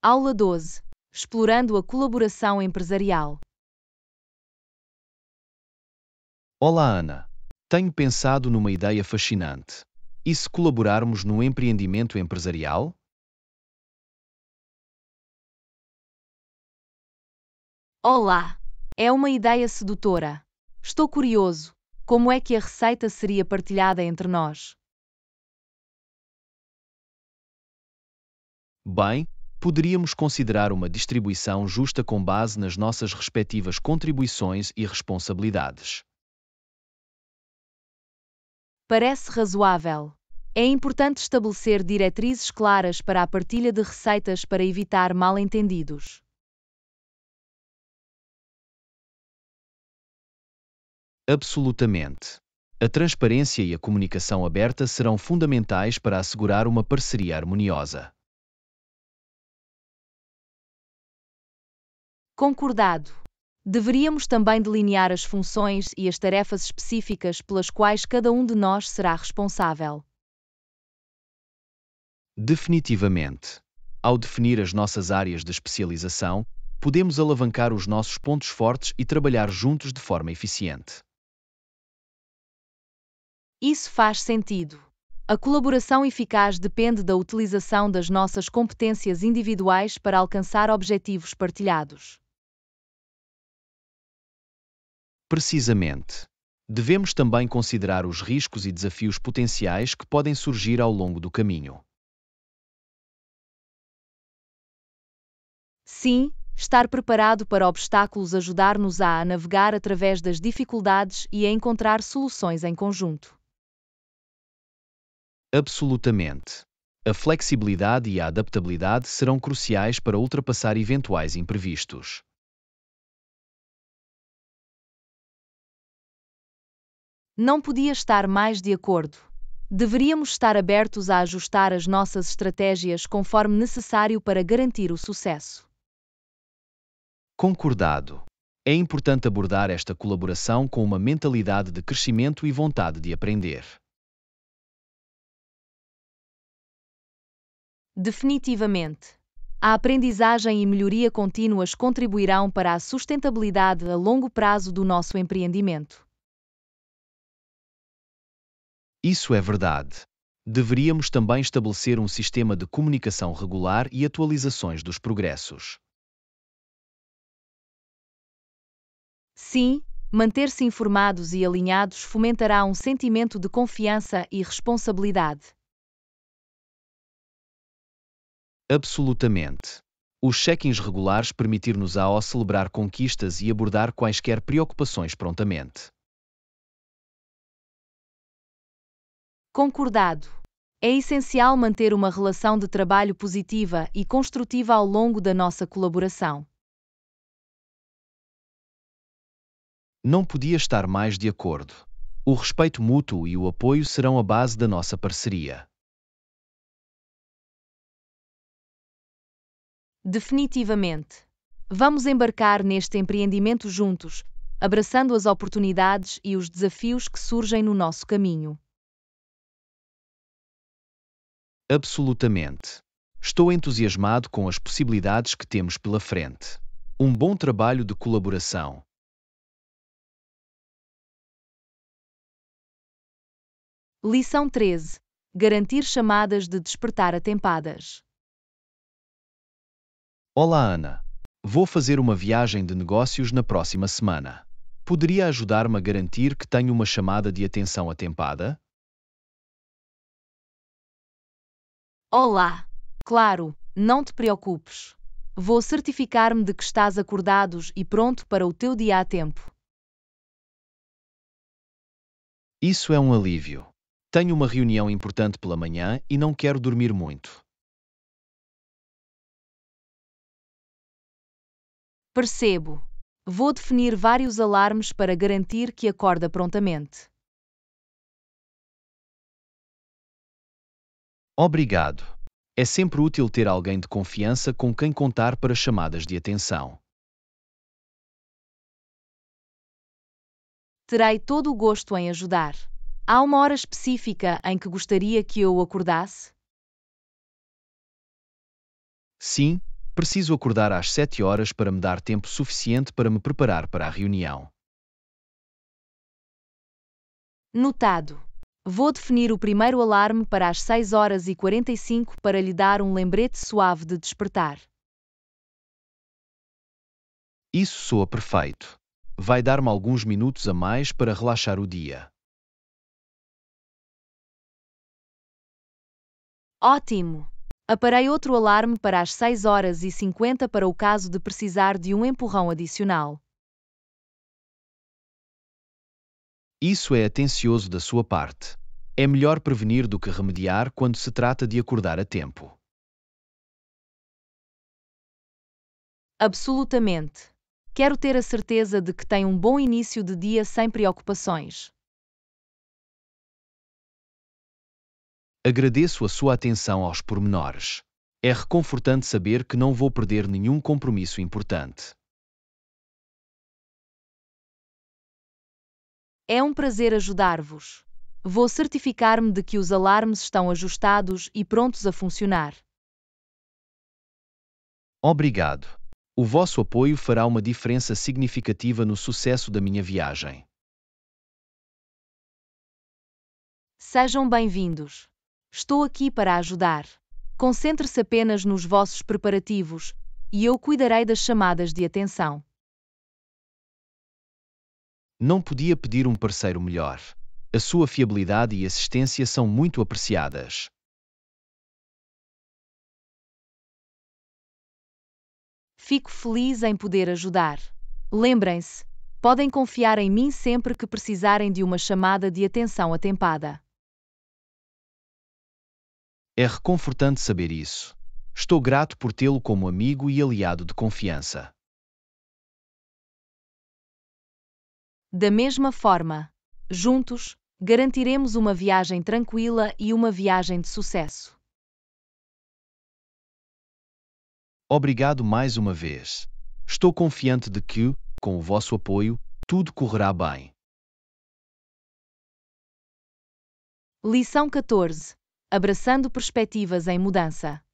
Aula 12 Explorando a colaboração empresarial. Olá, Ana. Tenho pensado numa ideia fascinante. E se colaborarmos no empreendimento empresarial? Olá! É uma ideia sedutora. Estou curioso. Como é que a receita seria partilhada entre nós? Bem, poderíamos considerar uma distribuição justa com base nas nossas respectivas contribuições e responsabilidades. Parece razoável. É importante estabelecer diretrizes claras para a partilha de receitas para evitar mal-entendidos. Absolutamente. A transparência e a comunicação aberta serão fundamentais para assegurar uma parceria harmoniosa. Concordado. Deveríamos também delinear as funções e as tarefas específicas pelas quais cada um de nós será responsável. Definitivamente. Ao definir as nossas áreas de especialização, podemos alavancar os nossos pontos fortes e trabalhar juntos de forma eficiente. Isso faz sentido. A colaboração eficaz depende da utilização das nossas competências individuais para alcançar objetivos partilhados. Precisamente. Devemos também considerar os riscos e desafios potenciais que podem surgir ao longo do caminho. Sim, estar preparado para obstáculos ajudar-nos a navegar através das dificuldades e a encontrar soluções em conjunto. Absolutamente. A flexibilidade e a adaptabilidade serão cruciais para ultrapassar eventuais imprevistos. Não podia estar mais de acordo. Deveríamos estar abertos a ajustar as nossas estratégias conforme necessário para garantir o sucesso. Concordado. É importante abordar esta colaboração com uma mentalidade de crescimento e vontade de aprender. Definitivamente. A aprendizagem e melhoria contínuas contribuirão para a sustentabilidade a longo prazo do nosso empreendimento. Isso é verdade. Deveríamos também estabelecer um sistema de comunicação regular e atualizações dos progressos. Sim, manter-se informados e alinhados fomentará um sentimento de confiança e responsabilidade. Absolutamente. Os check-ins regulares permitir-nos-á celebrar conquistas e abordar quaisquer preocupações prontamente. Concordado. É essencial manter uma relação de trabalho positiva e construtiva ao longo da nossa colaboração. Não podia estar mais de acordo. O respeito mútuo e o apoio serão a base da nossa parceria. Definitivamente. Vamos embarcar neste empreendimento juntos, abraçando as oportunidades e os desafios que surgem no nosso caminho. Absolutamente. Estou entusiasmado com as possibilidades que temos pela frente. Um bom trabalho de colaboração. Lição 13. Garantir chamadas de despertar atempadas. Olá, Ana. Vou fazer uma viagem de negócios na próxima semana. Poderia ajudar-me a garantir que tenho uma chamada de atenção atempada? Olá! Claro, não te preocupes. Vou certificar-me de que estás acordados e pronto para o teu dia a tempo. Isso é um alívio. Tenho uma reunião importante pela manhã e não quero dormir muito. Percebo. Vou definir vários alarmes para garantir que acorda prontamente. Obrigado. É sempre útil ter alguém de confiança com quem contar para chamadas de atenção. Terei todo o gosto em ajudar. Há uma hora específica em que gostaria que eu acordasse? Sim, preciso acordar às 7 horas para me dar tempo suficiente para me preparar para a reunião. Notado. Vou definir o primeiro alarme para as 6 horas e 45 para lhe dar um lembrete suave de despertar. Isso soa perfeito. Vai dar-me alguns minutos a mais para relaxar o dia. Ótimo! Aparei outro alarme para as 6 horas e 50 para o caso de precisar de um empurrão adicional. Isso é atencioso da sua parte. É melhor prevenir do que remediar quando se trata de acordar a tempo. Absolutamente. Quero ter a certeza de que tem um bom início de dia sem preocupações. Agradeço a sua atenção aos pormenores. É reconfortante saber que não vou perder nenhum compromisso importante. É um prazer ajudar-vos. Vou certificar-me de que os alarmes estão ajustados e prontos a funcionar. Obrigado. O vosso apoio fará uma diferença significativa no sucesso da minha viagem. Sejam bem-vindos. Estou aqui para ajudar. Concentre-se apenas nos vossos preparativos e eu cuidarei das chamadas de atenção. Não podia pedir um parceiro melhor. A sua fiabilidade e assistência são muito apreciadas. Fico feliz em poder ajudar. Lembrem-se, podem confiar em mim sempre que precisarem de uma chamada de atenção atempada. É reconfortante saber isso. Estou grato por tê-lo como amigo e aliado de confiança. Da mesma forma, juntos, garantiremos uma viagem tranquila e uma viagem de sucesso. Obrigado mais uma vez. Estou confiante de que, com o vosso apoio, tudo correrá bem. Lição 14 Abraçando perspectivas em mudança.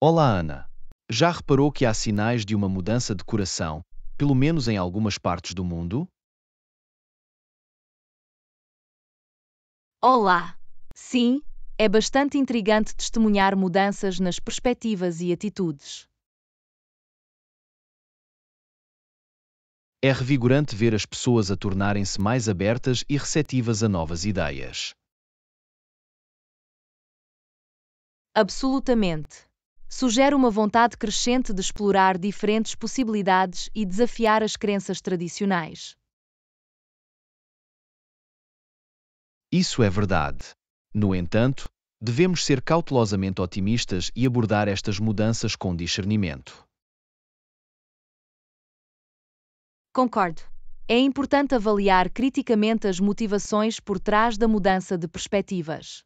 Olá, Ana. Já reparou que há sinais de uma mudança de coração, pelo menos em algumas partes do mundo? Olá! Sim, é bastante intrigante testemunhar mudanças nas perspectivas e atitudes. É revigorante ver as pessoas a tornarem-se mais abertas e receptivas a novas ideias. Absolutamente sugere uma vontade crescente de explorar diferentes possibilidades e desafiar as crenças tradicionais. Isso é verdade. No entanto, devemos ser cautelosamente otimistas e abordar estas mudanças com discernimento. Concordo. É importante avaliar criticamente as motivações por trás da mudança de perspectivas.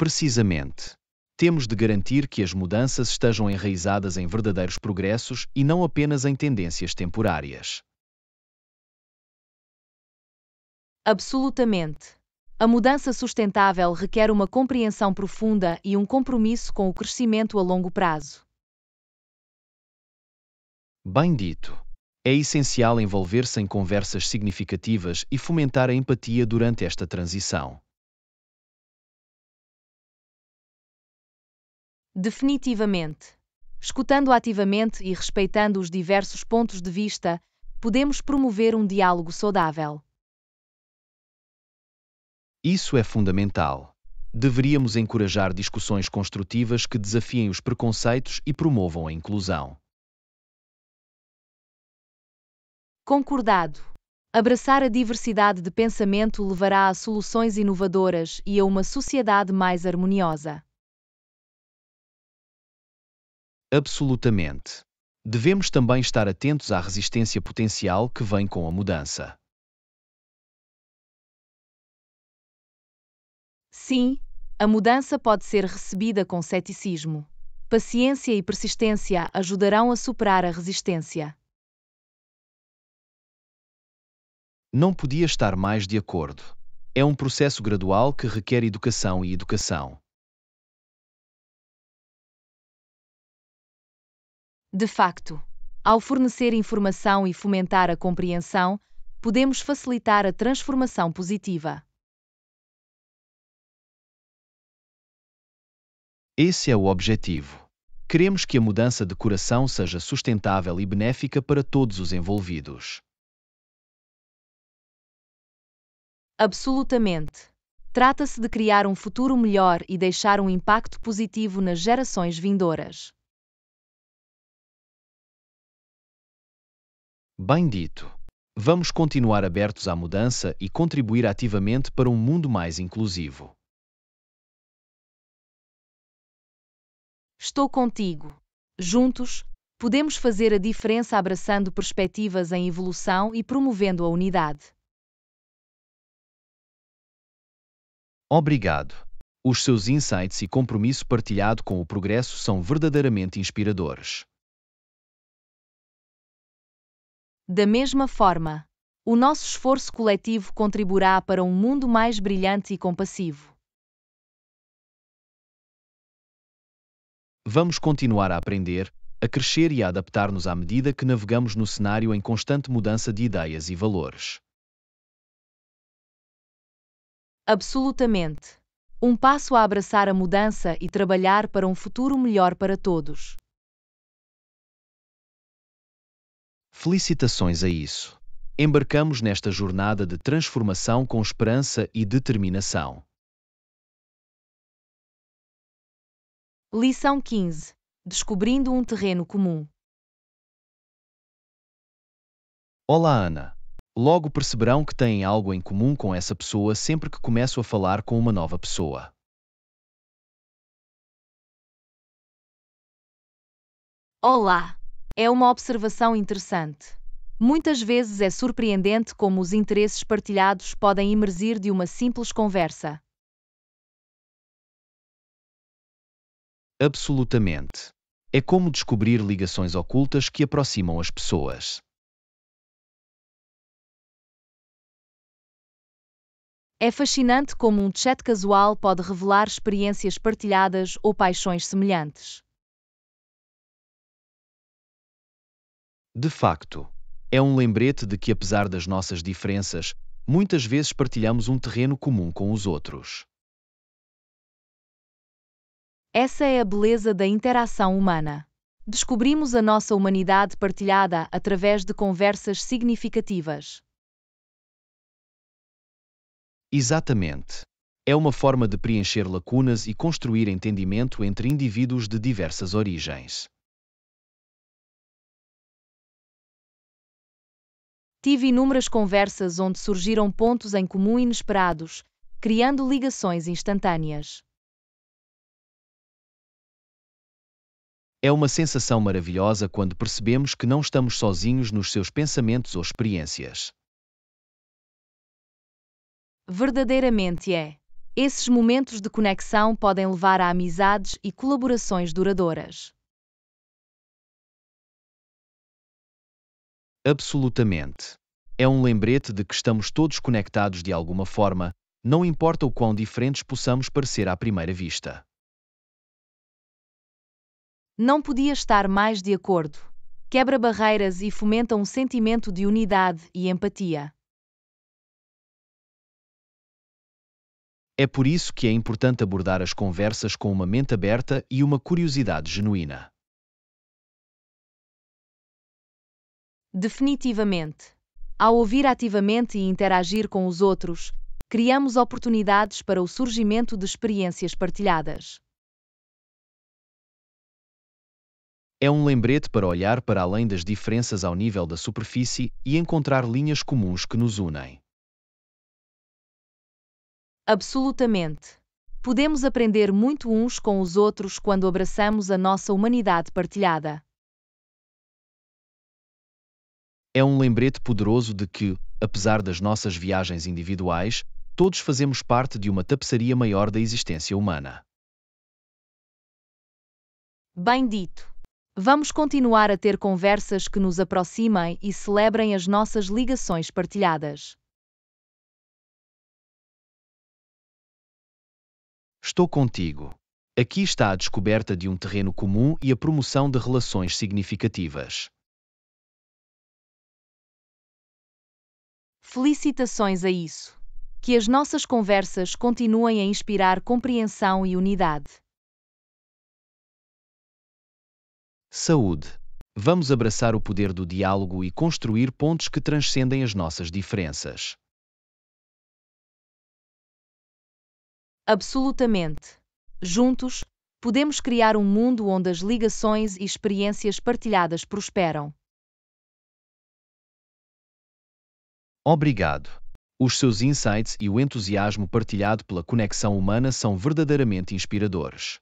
Precisamente. Temos de garantir que as mudanças estejam enraizadas em verdadeiros progressos e não apenas em tendências temporárias. Absolutamente. A mudança sustentável requer uma compreensão profunda e um compromisso com o crescimento a longo prazo. Bem dito. É essencial envolver-se em conversas significativas e fomentar a empatia durante esta transição. Definitivamente. Escutando ativamente e respeitando os diversos pontos de vista, podemos promover um diálogo saudável. Isso é fundamental. Deveríamos encorajar discussões construtivas que desafiem os preconceitos e promovam a inclusão. Concordado. Abraçar a diversidade de pensamento levará a soluções inovadoras e a uma sociedade mais harmoniosa. Absolutamente. Devemos também estar atentos à resistência potencial que vem com a mudança. Sim, a mudança pode ser recebida com ceticismo. Paciência e persistência ajudarão a superar a resistência. Não podia estar mais de acordo. É um processo gradual que requer educação e educação. De facto, ao fornecer informação e fomentar a compreensão, podemos facilitar a transformação positiva. Esse é o objetivo. Queremos que a mudança de coração seja sustentável e benéfica para todos os envolvidos. Absolutamente. Trata-se de criar um futuro melhor e deixar um impacto positivo nas gerações vindouras. Bem dito. Vamos continuar abertos à mudança e contribuir ativamente para um mundo mais inclusivo. Estou contigo. Juntos, podemos fazer a diferença abraçando perspectivas em evolução e promovendo a unidade. Obrigado. Os seus insights e compromisso partilhado com o progresso são verdadeiramente inspiradores. Da mesma forma, o nosso esforço coletivo contribuirá para um mundo mais brilhante e compassivo. Vamos continuar a aprender, a crescer e a adaptar-nos à medida que navegamos no cenário em constante mudança de ideias e valores. Absolutamente. Um passo a abraçar a mudança e trabalhar para um futuro melhor para todos. Felicitações a isso. Embarcamos nesta jornada de transformação com esperança e determinação. Lição 15 Descobrindo um terreno comum. Olá, Ana. Logo perceberão que têm algo em comum com essa pessoa sempre que começo a falar com uma nova pessoa. Olá! É uma observação interessante. Muitas vezes é surpreendente como os interesses partilhados podem emergir de uma simples conversa. Absolutamente. É como descobrir ligações ocultas que aproximam as pessoas. É fascinante como um chat casual pode revelar experiências partilhadas ou paixões semelhantes. De facto, é um lembrete de que, apesar das nossas diferenças, muitas vezes partilhamos um terreno comum com os outros. Essa é a beleza da interação humana. Descobrimos a nossa humanidade partilhada através de conversas significativas. Exatamente. É uma forma de preencher lacunas e construir entendimento entre indivíduos de diversas origens. Tive inúmeras conversas onde surgiram pontos em comum inesperados, criando ligações instantâneas. É uma sensação maravilhosa quando percebemos que não estamos sozinhos nos seus pensamentos ou experiências. Verdadeiramente é. Esses momentos de conexão podem levar a amizades e colaborações duradouras. Absolutamente. É um lembrete de que estamos todos conectados de alguma forma, não importa o quão diferentes possamos parecer à primeira vista. Não podia estar mais de acordo. Quebra barreiras e fomenta um sentimento de unidade e empatia. É por isso que é importante abordar as conversas com uma mente aberta e uma curiosidade genuína. Definitivamente. Ao ouvir ativamente e interagir com os outros, criamos oportunidades para o surgimento de experiências partilhadas. É um lembrete para olhar para além das diferenças ao nível da superfície e encontrar linhas comuns que nos unem. Absolutamente. Podemos aprender muito uns com os outros quando abraçamos a nossa humanidade partilhada é um lembrete poderoso de que, apesar das nossas viagens individuais, todos fazemos parte de uma tapeçaria maior da existência humana. Bem dito. Vamos continuar a ter conversas que nos aproximem e celebrem as nossas ligações partilhadas. Estou contigo. Aqui está a descoberta de um terreno comum e a promoção de relações significativas. Felicitações a isso. Que as nossas conversas continuem a inspirar compreensão e unidade. Saúde. Vamos abraçar o poder do diálogo e construir pontos que transcendem as nossas diferenças. Absolutamente. Juntos, podemos criar um mundo onde as ligações e experiências partilhadas prosperam. Obrigado. Os seus insights e o entusiasmo partilhado pela conexão humana são verdadeiramente inspiradores.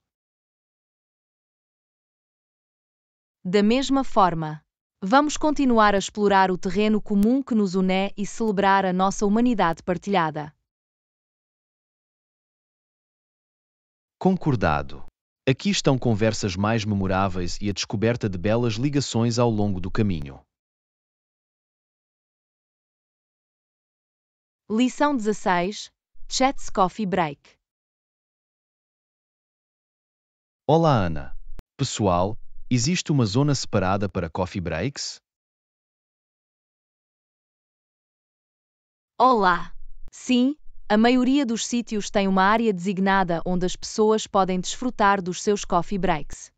Da mesma forma, vamos continuar a explorar o terreno comum que nos une e celebrar a nossa humanidade partilhada. Concordado. Aqui estão conversas mais memoráveis e a descoberta de belas ligações ao longo do caminho. Lição 16 Chats Coffee Break Olá, Ana. Pessoal, existe uma zona separada para coffee breaks? Olá! Sim, a maioria dos sítios tem uma área designada onde as pessoas podem desfrutar dos seus coffee breaks.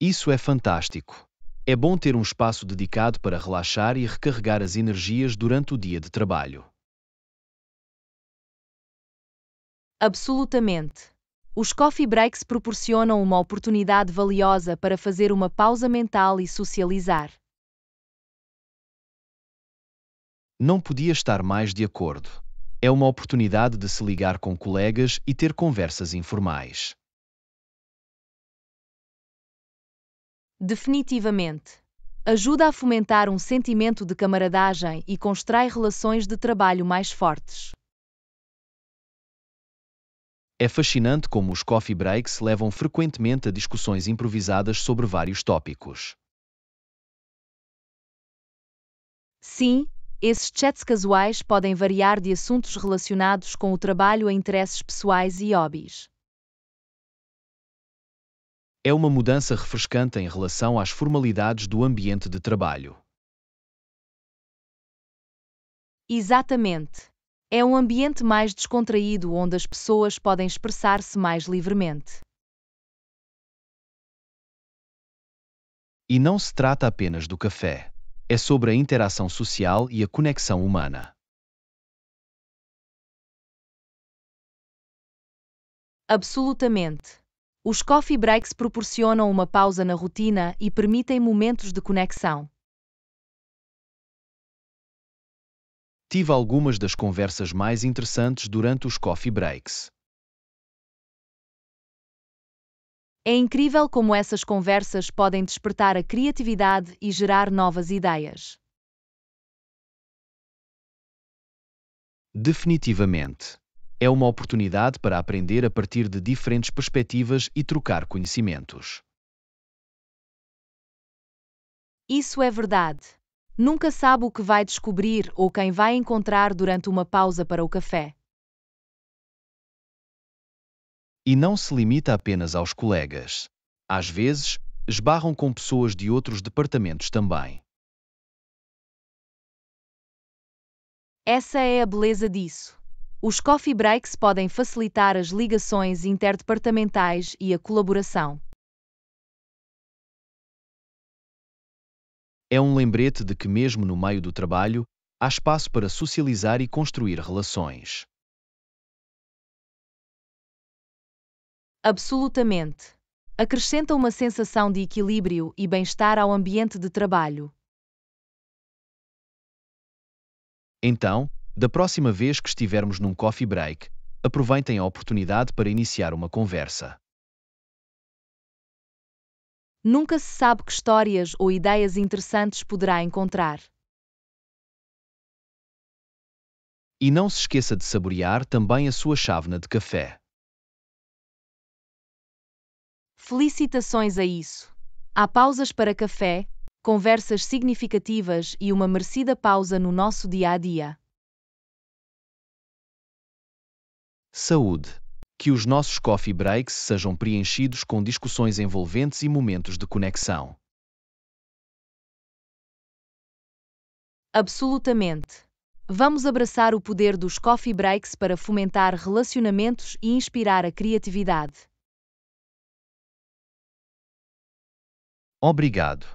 Isso é fantástico. É bom ter um espaço dedicado para relaxar e recarregar as energias durante o dia de trabalho. Absolutamente. Os coffee breaks proporcionam uma oportunidade valiosa para fazer uma pausa mental e socializar. Não podia estar mais de acordo. É uma oportunidade de se ligar com colegas e ter conversas informais. Definitivamente. Ajuda a fomentar um sentimento de camaradagem e constrói relações de trabalho mais fortes. É fascinante como os coffee breaks levam frequentemente a discussões improvisadas sobre vários tópicos. Sim, esses chats casuais podem variar de assuntos relacionados com o trabalho a interesses pessoais e hobbies. É uma mudança refrescante em relação às formalidades do ambiente de trabalho. Exatamente. É um ambiente mais descontraído onde as pessoas podem expressar-se mais livremente. E não se trata apenas do café. É sobre a interação social e a conexão humana. Absolutamente. Os coffee breaks proporcionam uma pausa na rotina e permitem momentos de conexão. Tive algumas das conversas mais interessantes durante os coffee breaks. É incrível como essas conversas podem despertar a criatividade e gerar novas ideias. Definitivamente é uma oportunidade para aprender a partir de diferentes perspectivas e trocar conhecimentos. Isso é verdade. Nunca sabe o que vai descobrir ou quem vai encontrar durante uma pausa para o café. E não se limita apenas aos colegas. Às vezes, esbarram com pessoas de outros departamentos também. Essa é a beleza disso. Os coffee breaks podem facilitar as ligações interdepartamentais e a colaboração. É um lembrete de que, mesmo no meio do trabalho, há espaço para socializar e construir relações. Absolutamente. Acrescenta uma sensação de equilíbrio e bem-estar ao ambiente de trabalho. Então, da próxima vez que estivermos num coffee break, aproveitem a oportunidade para iniciar uma conversa. Nunca se sabe que histórias ou ideias interessantes poderá encontrar. E não se esqueça de saborear também a sua chávena de café. Felicitações a isso! Há pausas para café, conversas significativas e uma merecida pausa no nosso dia a dia. Saúde. Que os nossos coffee breaks sejam preenchidos com discussões envolventes e momentos de conexão. Absolutamente. Vamos abraçar o poder dos coffee breaks para fomentar relacionamentos e inspirar a criatividade. Obrigado.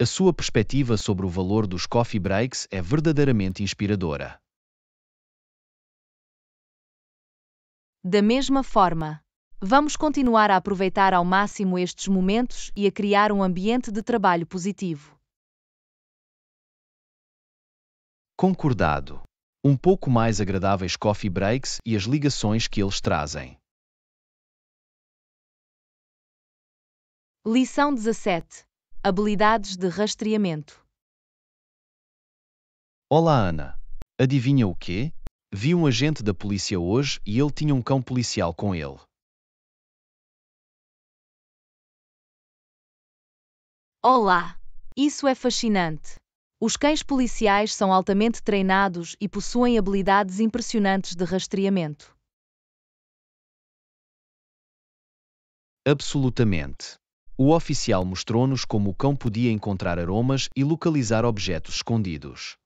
A sua perspectiva sobre o valor dos coffee breaks é verdadeiramente inspiradora. Da mesma forma, vamos continuar a aproveitar ao máximo estes momentos e a criar um ambiente de trabalho positivo. Concordado. Um pouco mais agradáveis coffee breaks e as ligações que eles trazem. Lição 17. Habilidades de rastreamento. Olá, Ana. Adivinha o quê? Vi um agente da polícia hoje e ele tinha um cão policial com ele. Olá! Isso é fascinante! Os cães policiais são altamente treinados e possuem habilidades impressionantes de rastreamento. Absolutamente. O oficial mostrou-nos como o cão podia encontrar aromas e localizar objetos escondidos.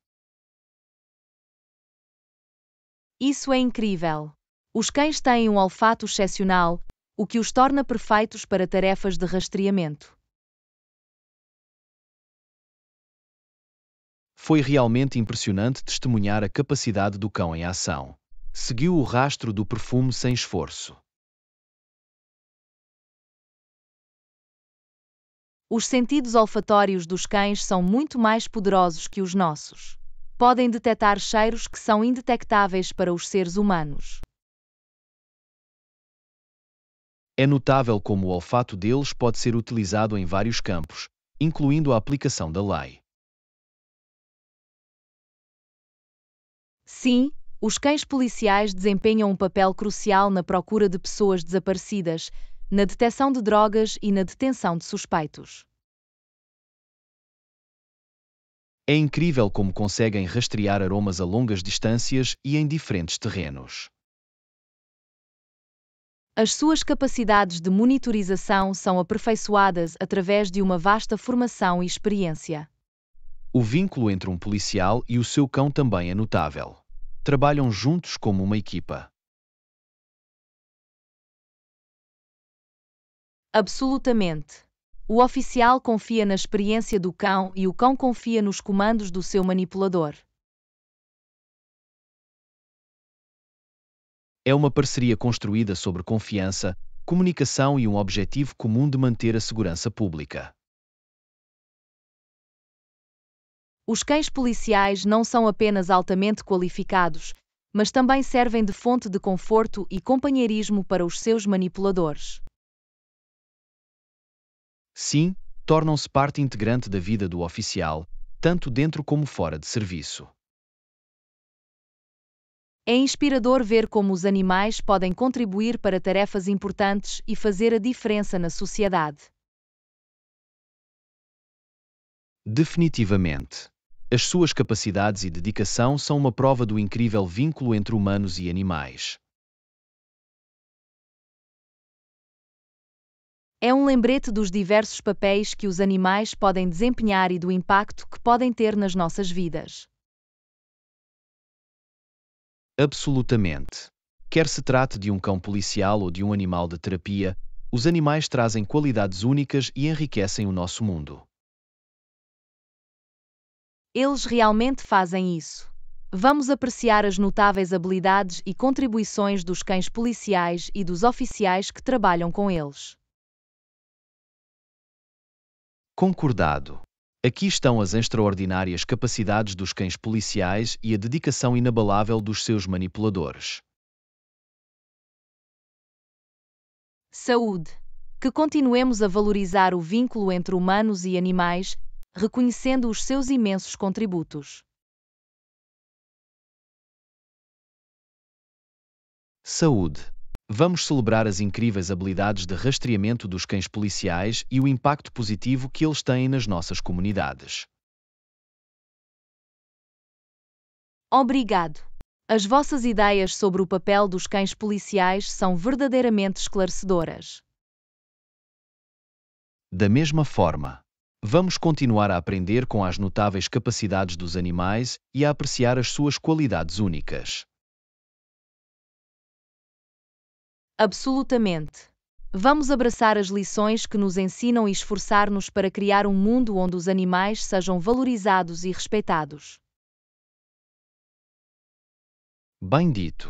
Isso é incrível. Os cães têm um olfato excepcional, o que os torna perfeitos para tarefas de rastreamento. Foi realmente impressionante testemunhar a capacidade do cão em ação. Seguiu o rastro do perfume sem esforço. Os sentidos olfatórios dos cães são muito mais poderosos que os nossos podem detectar cheiros que são indetectáveis para os seres humanos. É notável como o olfato deles pode ser utilizado em vários campos, incluindo a aplicação da lei. Sim, os cães policiais desempenham um papel crucial na procura de pessoas desaparecidas, na detecção de drogas e na detenção de suspeitos. É incrível como conseguem rastrear aromas a longas distâncias e em diferentes terrenos. As suas capacidades de monitorização são aperfeiçoadas através de uma vasta formação e experiência. O vínculo entre um policial e o seu cão também é notável. Trabalham juntos como uma equipa. Absolutamente. O oficial confia na experiência do cão e o cão confia nos comandos do seu manipulador. É uma parceria construída sobre confiança, comunicação e um objetivo comum de manter a segurança pública. Os cães policiais não são apenas altamente qualificados, mas também servem de fonte de conforto e companheirismo para os seus manipuladores sim, tornam-se parte integrante da vida do oficial, tanto dentro como fora de serviço. É inspirador ver como os animais podem contribuir para tarefas importantes e fazer a diferença na sociedade. Definitivamente. As suas capacidades e dedicação são uma prova do incrível vínculo entre humanos e animais. É um lembrete dos diversos papéis que os animais podem desempenhar e do impacto que podem ter nas nossas vidas. Absolutamente. Quer se trate de um cão policial ou de um animal de terapia, os animais trazem qualidades únicas e enriquecem o nosso mundo. Eles realmente fazem isso. Vamos apreciar as notáveis habilidades e contribuições dos cães policiais e dos oficiais que trabalham com eles. Concordado. Aqui estão as extraordinárias capacidades dos cães policiais e a dedicação inabalável dos seus manipuladores. Saúde. Que continuemos a valorizar o vínculo entre humanos e animais, reconhecendo os seus imensos contributos. Saúde. Vamos celebrar as incríveis habilidades de rastreamento dos cães policiais e o impacto positivo que eles têm nas nossas comunidades. Obrigado. As vossas ideias sobre o papel dos cães policiais são verdadeiramente esclarecedoras. Da mesma forma, vamos continuar a aprender com as notáveis capacidades dos animais e a apreciar as suas qualidades únicas. Absolutamente. Vamos abraçar as lições que nos ensinam e esforçar-nos para criar um mundo onde os animais sejam valorizados e respeitados. Bem dito.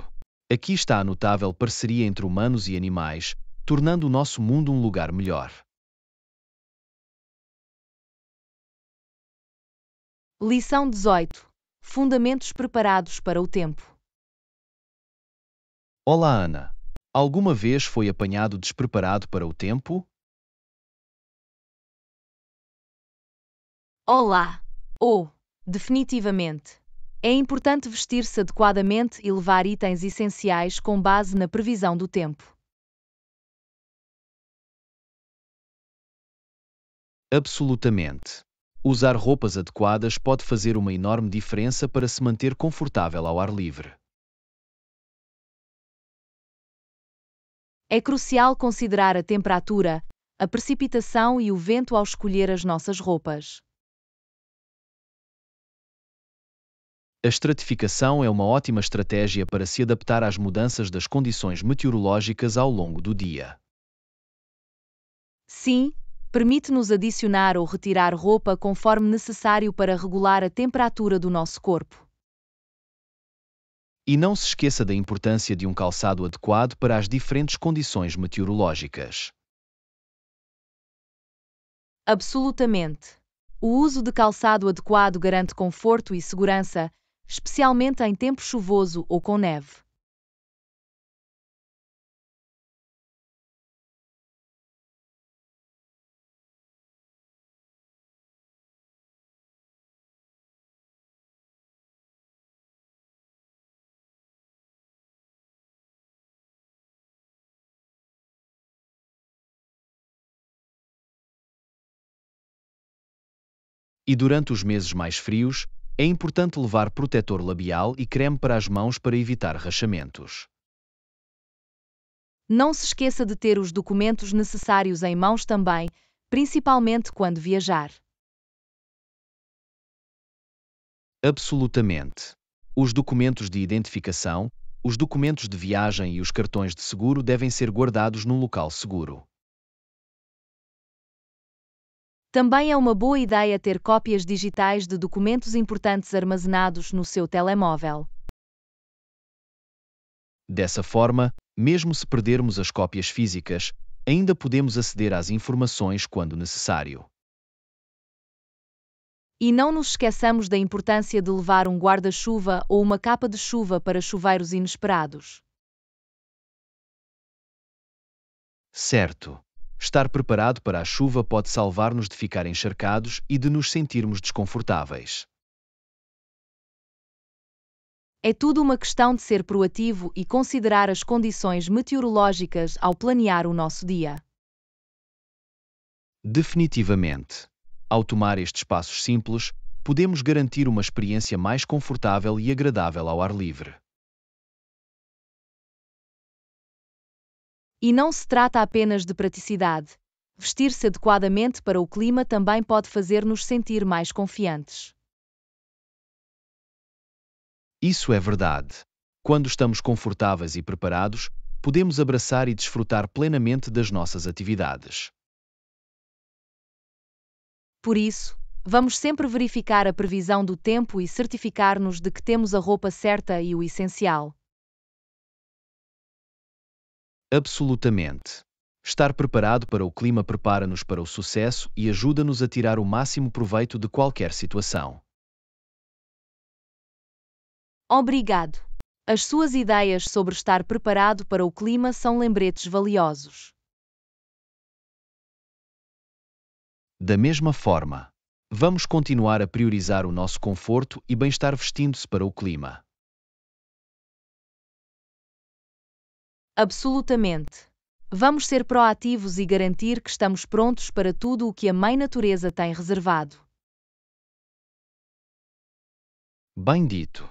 Aqui está a notável parceria entre humanos e animais, tornando o nosso mundo um lugar melhor. Lição 18 Fundamentos preparados para o tempo. Olá, Ana. Alguma vez foi apanhado despreparado para o tempo? Olá! Ou, oh, definitivamente. É importante vestir-se adequadamente e levar itens essenciais com base na previsão do tempo. Absolutamente. Usar roupas adequadas pode fazer uma enorme diferença para se manter confortável ao ar livre. É crucial considerar a temperatura, a precipitação e o vento ao escolher as nossas roupas. A estratificação é uma ótima estratégia para se adaptar às mudanças das condições meteorológicas ao longo do dia. Sim, permite-nos adicionar ou retirar roupa conforme necessário para regular a temperatura do nosso corpo. E não se esqueça da importância de um calçado adequado para as diferentes condições meteorológicas. Absolutamente. O uso de calçado adequado garante conforto e segurança, especialmente em tempo chuvoso ou com neve. e durante os meses mais frios, é importante levar protetor labial e creme para as mãos para evitar rachamentos. Não se esqueça de ter os documentos necessários em mãos também, principalmente quando viajar. Absolutamente. Os documentos de identificação, os documentos de viagem e os cartões de seguro devem ser guardados num local seguro. Também é uma boa ideia ter cópias digitais de documentos importantes armazenados no seu telemóvel. Dessa forma, mesmo se perdermos as cópias físicas, ainda podemos aceder às informações quando necessário. E não nos esqueçamos da importância de levar um guarda-chuva ou uma capa de chuva para chuveiros inesperados. Certo. Estar preparado para a chuva pode salvar-nos de ficar encharcados e de nos sentirmos desconfortáveis. É tudo uma questão de ser proativo e considerar as condições meteorológicas ao planear o nosso dia. Definitivamente. Ao tomar estes passos simples, podemos garantir uma experiência mais confortável e agradável ao ar livre. E não se trata apenas de praticidade. Vestir-se adequadamente para o clima também pode fazer-nos sentir mais confiantes. Isso é verdade. Quando estamos confortáveis e preparados, podemos abraçar e desfrutar plenamente das nossas atividades. Por isso, vamos sempre verificar a previsão do tempo e certificar-nos de que temos a roupa certa e o essencial. Absolutamente. Estar preparado para o clima prepara-nos para o sucesso e ajuda-nos a tirar o máximo proveito de qualquer situação. Obrigado. As suas ideias sobre estar preparado para o clima são lembretes valiosos. Da mesma forma, vamos continuar a priorizar o nosso conforto e bem-estar vestindo-se para o clima. Absolutamente. Vamos ser proativos e garantir que estamos prontos para tudo o que a Mãe Natureza tem reservado. Bem dito.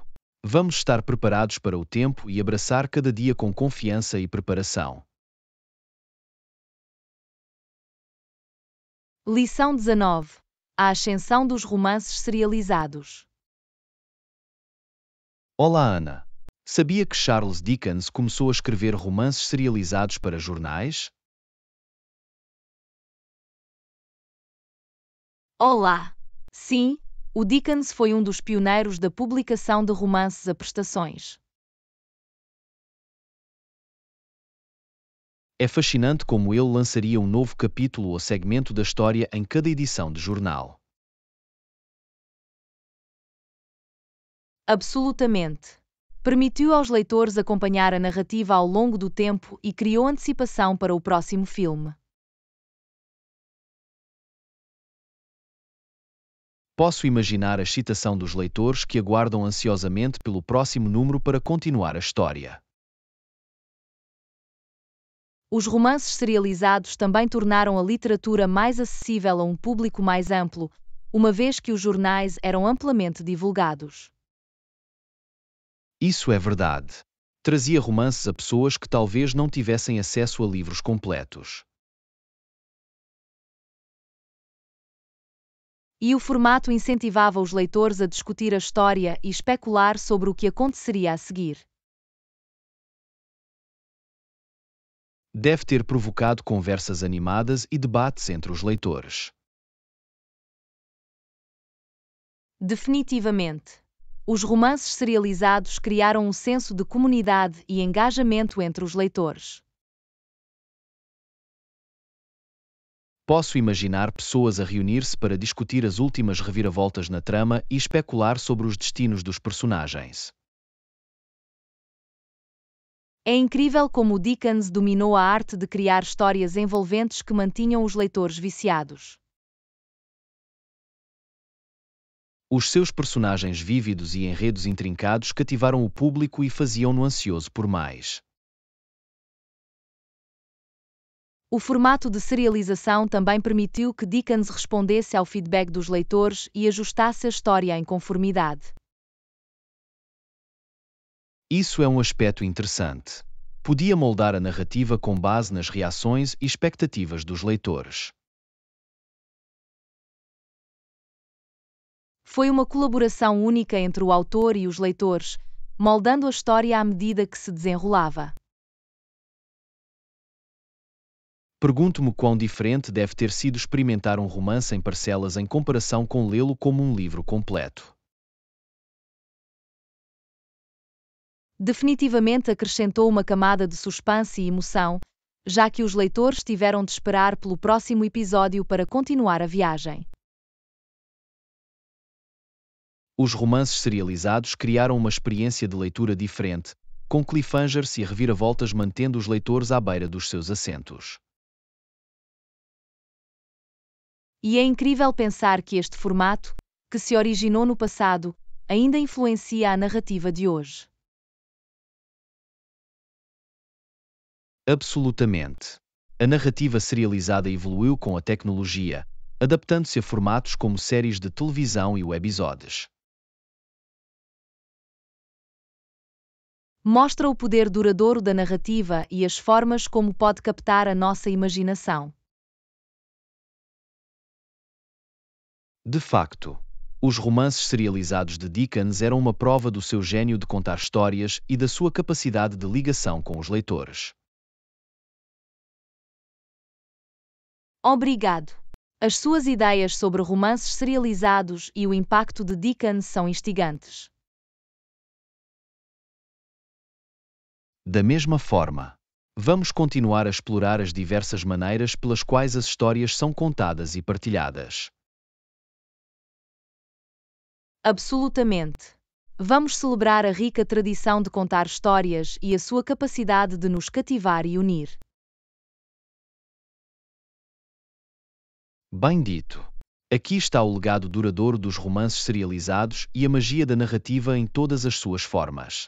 Vamos estar preparados para o tempo e abraçar cada dia com confiança e preparação. Lição 19 A ascensão dos romances serializados. Olá, Ana. Sabia que Charles Dickens começou a escrever romances serializados para jornais? Olá! Sim, o Dickens foi um dos pioneiros da publicação de romances a prestações. É fascinante como ele lançaria um novo capítulo ou segmento da história em cada edição de jornal. Absolutamente permitiu aos leitores acompanhar a narrativa ao longo do tempo e criou antecipação para o próximo filme. Posso imaginar a excitação dos leitores que aguardam ansiosamente pelo próximo número para continuar a história. Os romances serializados também tornaram a literatura mais acessível a um público mais amplo, uma vez que os jornais eram amplamente divulgados. Isso é verdade. Trazia romances a pessoas que talvez não tivessem acesso a livros completos. E o formato incentivava os leitores a discutir a história e especular sobre o que aconteceria a seguir. Deve ter provocado conversas animadas e debates entre os leitores. Definitivamente os romances serializados criaram um senso de comunidade e engajamento entre os leitores. Posso imaginar pessoas a reunir-se para discutir as últimas reviravoltas na trama e especular sobre os destinos dos personagens. É incrível como Dickens dominou a arte de criar histórias envolventes que mantinham os leitores viciados. Os seus personagens vívidos e enredos intrincados cativaram o público e faziam-no ansioso por mais. O formato de serialização também permitiu que Dickens respondesse ao feedback dos leitores e ajustasse a história em conformidade. Isso é um aspecto interessante. Podia moldar a narrativa com base nas reações e expectativas dos leitores. foi uma colaboração única entre o autor e os leitores, moldando a história à medida que se desenrolava. Pergunto-me quão diferente deve ter sido experimentar um romance em parcelas em comparação com lê-lo como um livro completo. Definitivamente acrescentou uma camada de suspense e emoção, já que os leitores tiveram de esperar pelo próximo episódio para continuar a viagem. Os romances serializados criaram uma experiência de leitura diferente, com cliffhangers e reviravoltas mantendo os leitores à beira dos seus assentos. E é incrível pensar que este formato, que se originou no passado, ainda influencia a narrativa de hoje. Absolutamente. A narrativa serializada evoluiu com a tecnologia, adaptando-se a formatos como séries de televisão e webisodes. mostra o poder duradouro da narrativa e as formas como pode captar a nossa imaginação. De facto, os romances serializados de Dickens eram uma prova do seu gênio de contar histórias e da sua capacidade de ligação com os leitores. Obrigado. As suas ideias sobre romances serializados e o impacto de Dickens são instigantes. Da mesma forma, vamos continuar a explorar as diversas maneiras pelas quais as histórias são contadas e partilhadas. Absolutamente. Vamos celebrar a rica tradição de contar histórias e a sua capacidade de nos cativar e unir. Bem dito. Aqui está o legado duradouro dos romances serializados e a magia da narrativa em todas as suas formas.